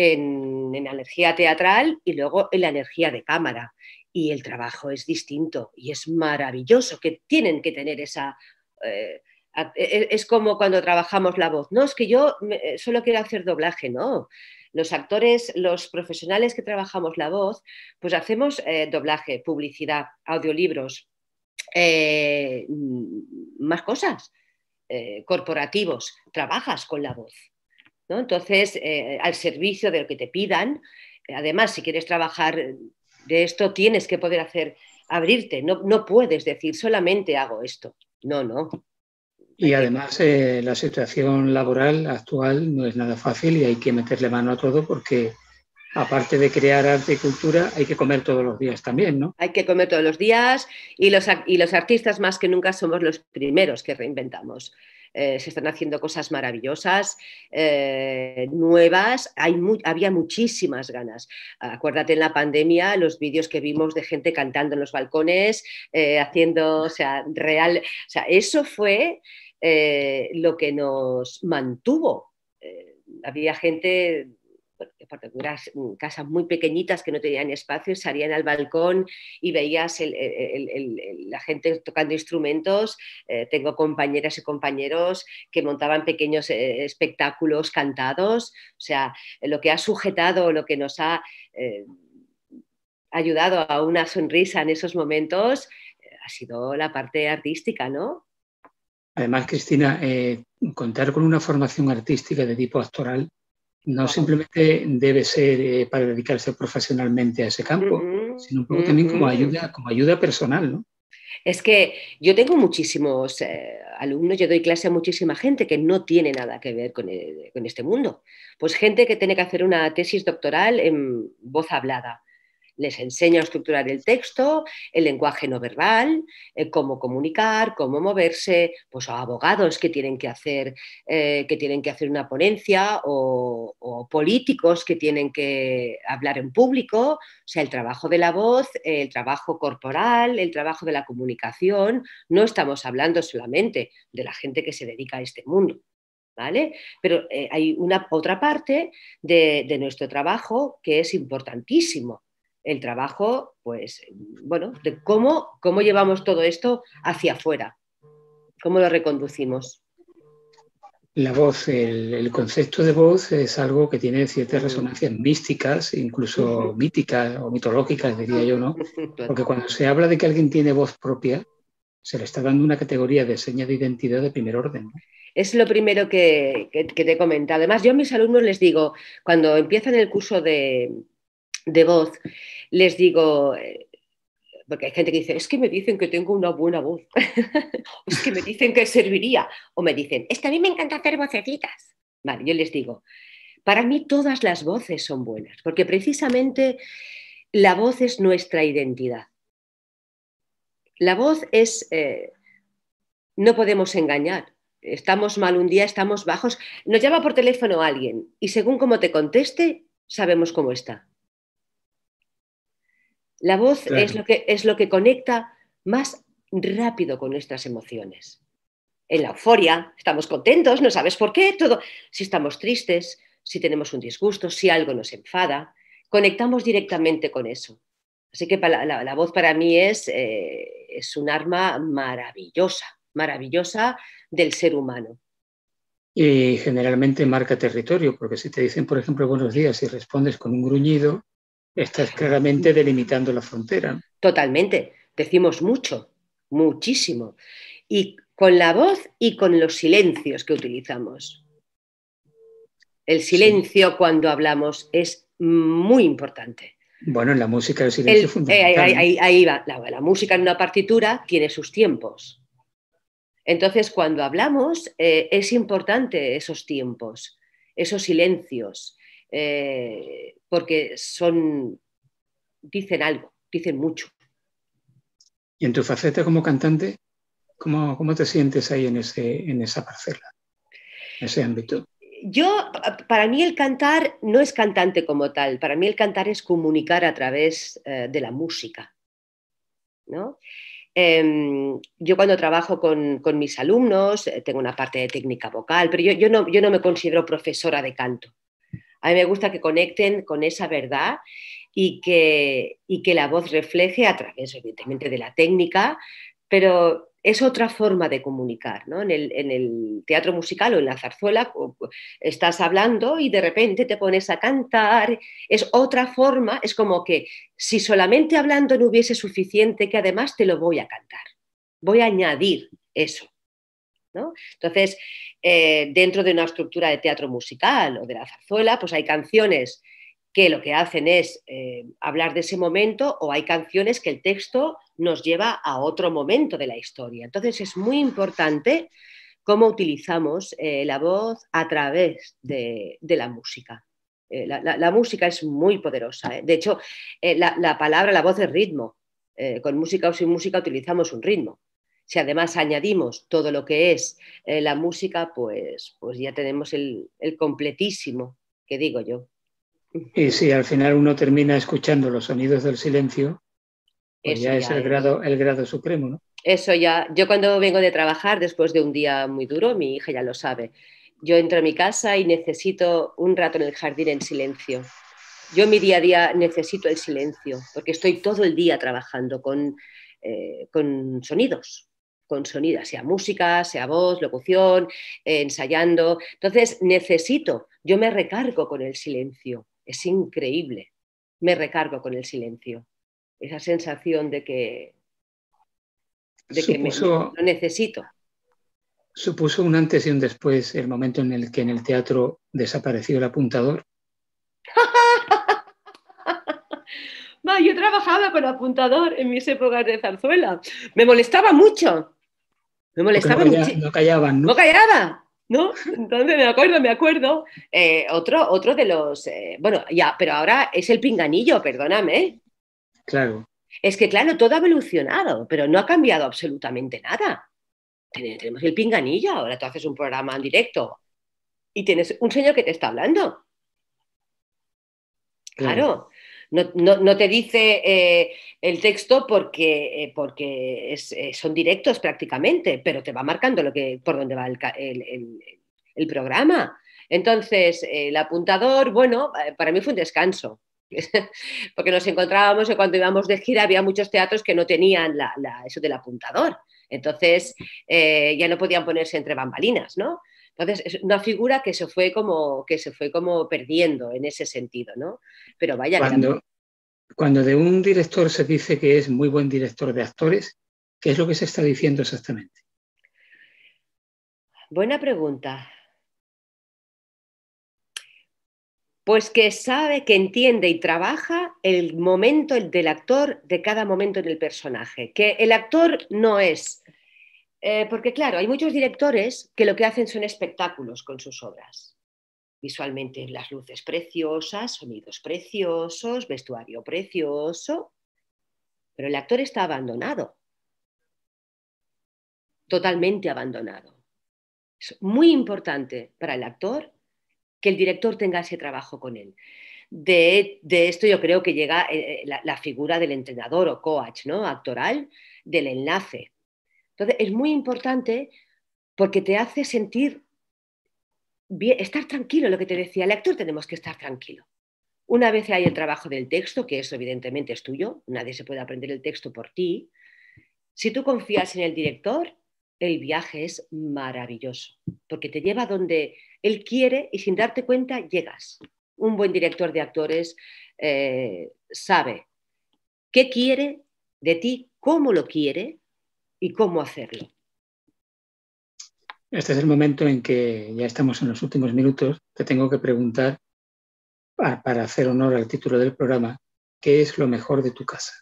en, energía teatral y luego en la energía de cámara. Y el trabajo es distinto y es maravilloso que tienen que tener esa... Eh, e, e, es como cuando trabajamos la voz, no, es que yo eh, solo quiero hacer doblaje, no. Los actores, los profesionales que trabajamos la voz, pues hacemos eh, doblaje, publicidad, audiolibros, más cosas, corporativos, trabajas con la voz. Entonces, eh, al servicio de lo que te pidan, además, si quieres trabajar de esto, tienes que poder hacer, abrirte, no, no puedes decir solamente hago esto, no, no. Y además eh, la situación laboral actual no es nada fácil y hay que meterle mano a todo porque aparte de crear arte y cultura, hay que comer todos los días también, ¿no? Hay que comer todos los días y los artistas más que nunca somos los primeros que reinventamos. Eh, se están haciendo cosas maravillosas, eh, nuevas, Hay había muchísimas ganas. Acuérdate en la pandemia los vídeos que vimos de gente cantando en los balcones, eh, haciendo, o sea, real, o sea, eso fue lo que nos mantuvo. había gente porque eras casas muy pequeñitas que no tenían espacio, salían al balcón y veías la gente tocando instrumentos. Eh, tengo compañeras y compañeros que montaban pequeños eh, espectáculos cantados. O sea, lo que ha sujetado, lo que nos ha eh, ayudado a una sonrisa en esos momentos ha sido la parte artística, ¿no? Además, Cristina, contar con una formación artística de tipo actoral no simplemente debe ser eh, para dedicarse profesionalmente a ese campo, sino un poco también como ayuda, como ayuda personal, ¿no? Es que yo tengo muchísimos eh, alumnos, yo doy clase a muchísima gente que no tiene nada que ver eh, con, este mundo. Pues gente que tiene que hacer una tesis doctoral en voz hablada, les enseña a estructurar el texto, el lenguaje no verbal, eh, cómo comunicar, cómo moverse, pues a abogados que tienen que hacer, eh, que tienen que hacer una ponencia o, políticos que tienen que hablar en público, o sea, el trabajo de la voz, el trabajo corporal, el trabajo de la comunicación, no estamos hablando solamente de la gente que se dedica a este mundo. ¿Vale? Pero eh, hay una otra parte de, de nuestro trabajo que es importantísimo, el trabajo, pues, bueno, de cómo, cómo llevamos todo esto hacia afuera, cómo lo reconducimos. La voz, el, concepto de voz es algo que tiene ciertas resonancias místicas, incluso míticas o mitológicas, diría yo, ¿no? Porque cuando se habla de que alguien tiene voz propia, se le está dando una categoría de seña de identidad de primer orden. Es lo primero que, que te he comentado. Además, yo a mis alumnos les digo, cuando empiezan el curso de, de voz, les digo, eh, porque hay gente que dice, es que me dicen que tengo una buena voz, es que me dicen que serviría, o me dicen, es que a mí me encanta hacer vocecitas. Vale, yo les digo, para mí todas las voces son buenas, porque precisamente la voz es nuestra identidad. La voz es, eh, no podemos engañar. Estamos mal un día, estamos bajos. Nos llama por teléfono alguien y según cómo te conteste, sabemos cómo está. La voz es, lo que, es lo que conecta más rápido con nuestras emociones. En la euforia estamos contentos, no sabes por qué, todo. Si estamos tristes, si tenemos un disgusto, si algo nos enfada, conectamos directamente con eso. Así que la, voz para mí es, eh, es un arma maravillosa, maravillosa del ser humano. Y generalmente marca territorio, porque si te dicen, por ejemplo, buenos días y respondes con un gruñido, Estás claramente delimitando la frontera. Totalmente. Decimos mucho, muchísimo. Y con la voz y con los silencios que utilizamos. El silencio cuando hablamos es muy importante. Bueno, en la música el silencio fundamental. Eh, ahí, va. La, música en una partitura tiene sus tiempos. Entonces, cuando hablamos, eh, es importante esos tiempos, esos silencios, eh, porque son, dicen algo, dicen mucho. ¿Y en tu faceta como cantante, cómo, cómo te sientes ahí en, ese, en esa parcela, en ese ámbito? Yo, para mí el cantar no es cantante como tal, para mí el cantar es comunicar a través eh, de la música. ¿no? Em, yo cuando trabajo con, con mis alumnos, eh, tengo una parte de técnica vocal, pero yo, yo, no, yo no me considero profesora de canto. A mí me gusta que conecten con esa verdad y que, que la voz refleje a través, evidentemente, de la técnica, pero es otra forma de comunicar, ¿no? En el, en el, teatro musical o en la zarzuela estás hablando y de repente te pones a cantar, es otra forma, es como que si solamente hablando no hubiese suficiente, que además te lo voy a cantar, voy a añadir eso. Entonces, eh, dentro de una estructura de teatro musical o de la zarzuela, pues hay canciones que lo que hacen es eh, hablar de ese momento o hay canciones que el texto nos lleva a otro momento de la historia. Entonces, es muy importante cómo utilizamos eh, la voz a través de, la música. La, música es muy poderosa. De hecho, la, palabra, la voz es ritmo. con música o sin música utilizamos un ritmo. Si además añadimos todo lo que es eh, la música, pues, pues ya tenemos el, completísimo, que digo yo. Y si al final uno termina escuchando los sonidos del silencio, pues ya, es el grado, el grado supremo, ¿no? Eso ya, yo cuando vengo de trabajar después de un día muy duro, mi hija ya lo sabe, yo entro a mi casa y necesito un rato en el jardín en silencio. Yo mi día a día necesito el silencio, porque estoy todo el día trabajando con eh, sonidos con sonido, sea música, sea voz, locución, eh, ensayando. Entonces necesito, yo me recargo con el silencio, es increíble, me recargo con el silencio. Esa sensación de que, de que me, lo necesito. Supuso un antes y un después el momento en el que en el teatro desapareció el apuntador. yo trabajaba con apuntador en mis épocas de zarzuela. Me molestaba mucho, me molestaba no, no callaban, ¿no? No callaba. ¿No? Entonces me acuerdo, me acuerdo. Eh, otro, otro de los. Eh, bueno, ya, pero ahora es el pinganillo, perdóname. Claro. Es que, claro, todo ha evolucionado, pero no ha cambiado absolutamente nada. Tenemos el pinganillo, ahora tú haces un programa en directo y tienes un señor que te está hablando. Claro, no, te dice eh, el texto porque, eh, eh, son directos prácticamente, pero te va marcando lo que, por dónde va el, programa. Entonces, el apuntador, bueno, para mí fue un descanso, porque nos encontrábamos y cuando íbamos de gira había muchos teatros que no tenían la, eso del apuntador. Entonces, ya no podían ponerse entre bambalinas, ¿no? Entonces, es una figura que se fue como, que se fue como perdiendo en ese sentido, ¿no? Pero vaya cuando, cuando de un director se dice que es muy buen director de actores, ¿qué es lo que se está diciendo exactamente? Buena pregunta. Pues que sabe, que entiende y trabaja el momento del actor de cada momento en el personaje. Que el actor no es eh, porque claro, hay muchos directores que lo que hacen son espectáculos con sus obras. Visualmente las luces preciosas, sonidos preciosos, vestuario precioso, pero el actor está abandonado, totalmente abandonado. Es muy importante para el actor que el director tenga ese trabajo con él. De, esto yo creo que llega eh, eh, la, la, figura del entrenador o coach, ¿no? Actoral, del enlace. Entonces, es muy importante porque te hace sentir bien, estar tranquilo, lo que te decía, el actor tenemos que estar tranquilo. Una vez hay el trabajo del texto, que eso evidentemente es tuyo, nadie se puede aprender el texto por ti, si tú confías en el director, el viaje es maravilloso, porque te lleva donde él quiere y sin darte cuenta llegas. Un buen director de actores eh, sabe qué quiere de ti, cómo lo quiere y cómo hacerlo. Este es el momento en que ya estamos en los últimos minutos. Te tengo que preguntar, para hacer honor al título del programa, ¿qué es lo mejor de tu casa?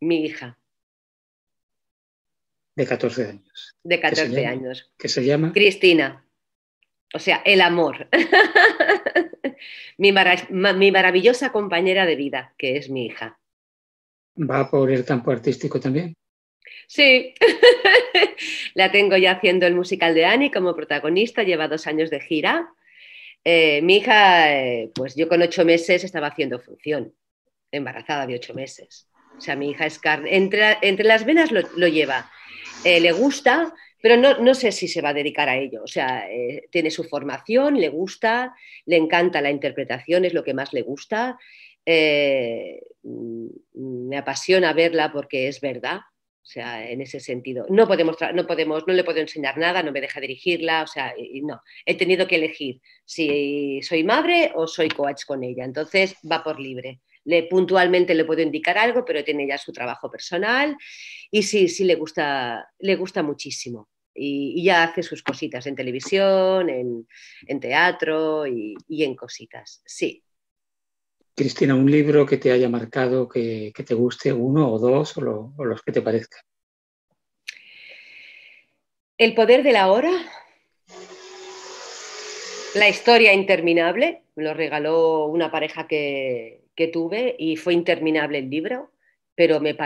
Mi hija. De 14 años. De 14 años. ¿Qué se llama? Cristina. O sea, el amor. mi maravillosa compañera de vida, que es mi hija. ¿Va por el campo artístico también? Sí, la tengo ya haciendo el musical de Annie como protagonista, lleva dos años de gira. Eh, mi hija, eh, pues yo con ocho meses estaba haciendo función, embarazada de ocho meses. O sea, mi hija es carne, entre, las venas lo, lleva. Eh, le gusta, pero no, sé si se va a dedicar a ello. O sea, tiene su formación, le gusta, le encanta la interpretación, es lo que más le gusta. Mm, me apasiona verla porque es verdad. O sea, en ese sentido, no podemos, no podemos, no le puedo enseñar nada, no me deja dirigirla, o sea, no, he tenido que elegir si soy madre o soy coach con ella, entonces va por libre. Le, puntualmente le puedo indicar algo, pero tiene ya su trabajo personal y sí, sí le gusta, le gusta muchísimo. Y, ya hace sus cositas en televisión, en, teatro y en cositas. Sí, Cristina, un libro que te haya marcado, que, te guste, uno o dos, o, los que te parezcan. El poder de la hora, la historia interminable, lo regaló una pareja que, tuve y fue interminable el libro, pero me,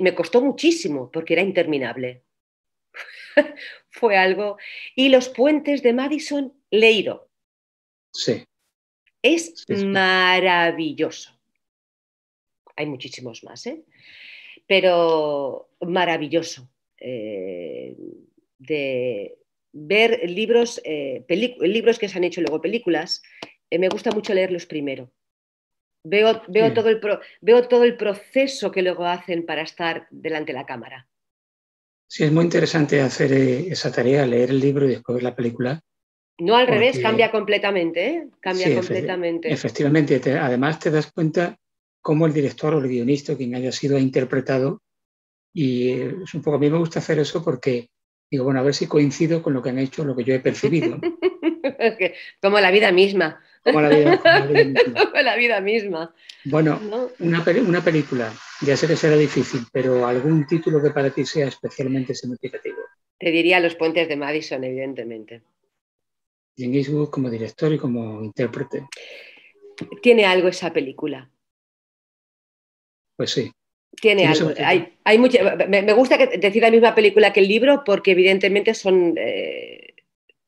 me costó muchísimo porque era interminable. fue algo. Y los puentes de Madison, leído. Sí. Es maravilloso. Hay muchísimos más, ¿eh? pero maravilloso. Eh, de ver libros, eh, libros que se han hecho luego películas. Eh, me gusta mucho leerlos primero. Veo, veo, todo el veo todo el proceso que luego hacen para estar delante de la cámara. Sí, es muy interesante hacer esa tarea, leer el libro y después ver la película, no al revés, cambia completamente, ¿eh? Cambia completamente. Efectivamente, además te das cuenta cómo el director o el guionista, quien haya sido, ha interpretado. Y eh, es un poco, a mí me gusta hacer eso porque digo, bueno, a ver si coincido con lo que han hecho, lo que yo he percibido. como la vida misma. Como la vida, misma. Bueno, pues. una, una, película, ya sé que será difícil, pero algún título que para ti sea especialmente significativo. Te diría Los Puentes de Madison, evidentemente como director y como intérprete. ¿Tiene algo esa película? Pues sí. Tiene algo. Hay, me, gusta decir la misma película que el libro porque evidentemente son... Eh,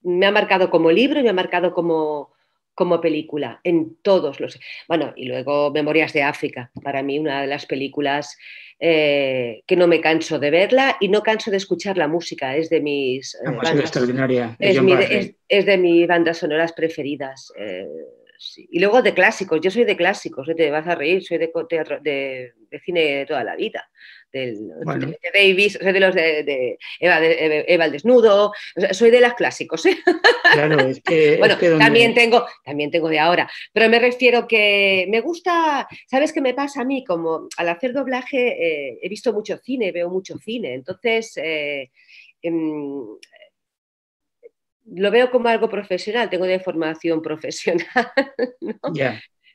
me ha marcado como libro y me ha marcado como, como película, en todos los... Bueno, y luego Memorias de África, para mí una de las películas eh, que no me canso de verla y no canso de escuchar la música. Es de mis. Ah, pues eh, bandas, extraordinaria. Es, de mis bandas sonoras preferidas. Eh, y luego de clásicos. Yo soy de clásicos. Te vas a reír. Soy de de, de cine de toda la vida del, de, Davis, de los de, Eva, el desnudo, soy de las clásicos. ¿eh? Claro, bueno, también tengo, también tengo de ahora, pero me refiero que me gusta, sabes qué me pasa a mí, como al hacer doblaje eh, he visto mucho cine, veo mucho cine, entonces eh, em, lo veo como algo profesional, tengo de formación profesional,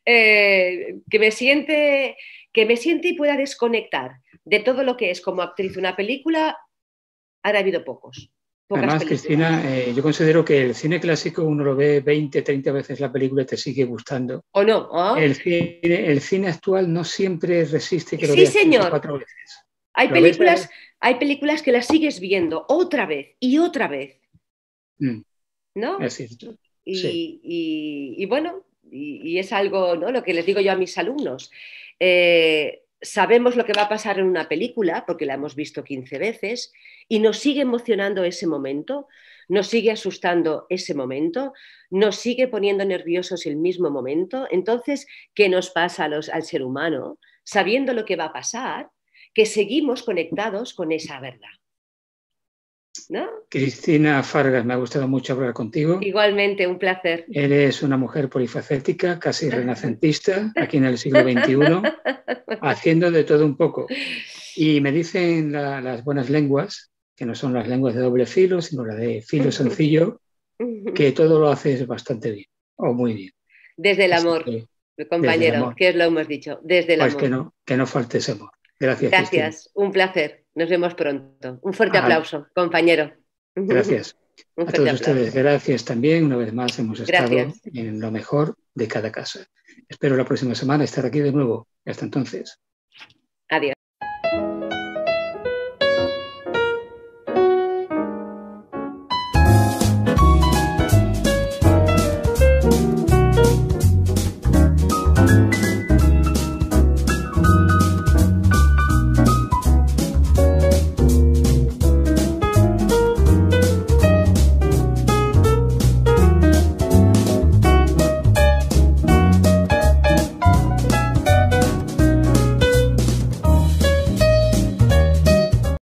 que me siente que me siente y pueda desconectar de todo lo que es como actriz una película, ha habido pocos. Además, Cristina, eh, yo considero que el cine clásico uno lo ve 20, 30 veces la película y te sigue gustando. ¿O no? ¿Ah? El, cine, actual no siempre resiste que lo veas cuatro veces. Hay películas, hay películas que las sigues viendo otra vez y otra vez. Mm. ¿No? Es cierto. Y, bueno, y, es algo, ¿no? Lo que les digo yo a mis alumnos. Eh, sabemos lo que va a pasar en una película, porque la hemos visto 15 veces, y nos sigue emocionando ese momento, nos sigue asustando ese momento, nos sigue poniendo nerviosos el mismo momento. Entonces, ¿qué nos pasa los, al ser humano? Sabiendo lo que va a pasar, que seguimos conectados con esa verdad. Cristina Fargas, me ha gustado mucho hablar contigo. Igualmente, un placer. Eres una mujer polifacética, casi renacentista, aquí en el siglo XXI, haciendo de todo un poco. Y me dicen las buenas lenguas, que no son las lenguas de doble filo, sino la de filo sencillo, que todo lo haces bastante bien, o muy bien. Desde el amor, compañero, que es lo hemos dicho, desde el pues amor. Que no, que no falte ese amor. Gracias. Gracias, un placer. Nos vemos pronto. Un fuerte ah, aplauso, compañero. Gracias. a todos ustedes, gracias también. Una vez más hemos estado en lo mejor de cada casa. Espero la próxima semana estar aquí de nuevo. Hasta entonces. Adiós.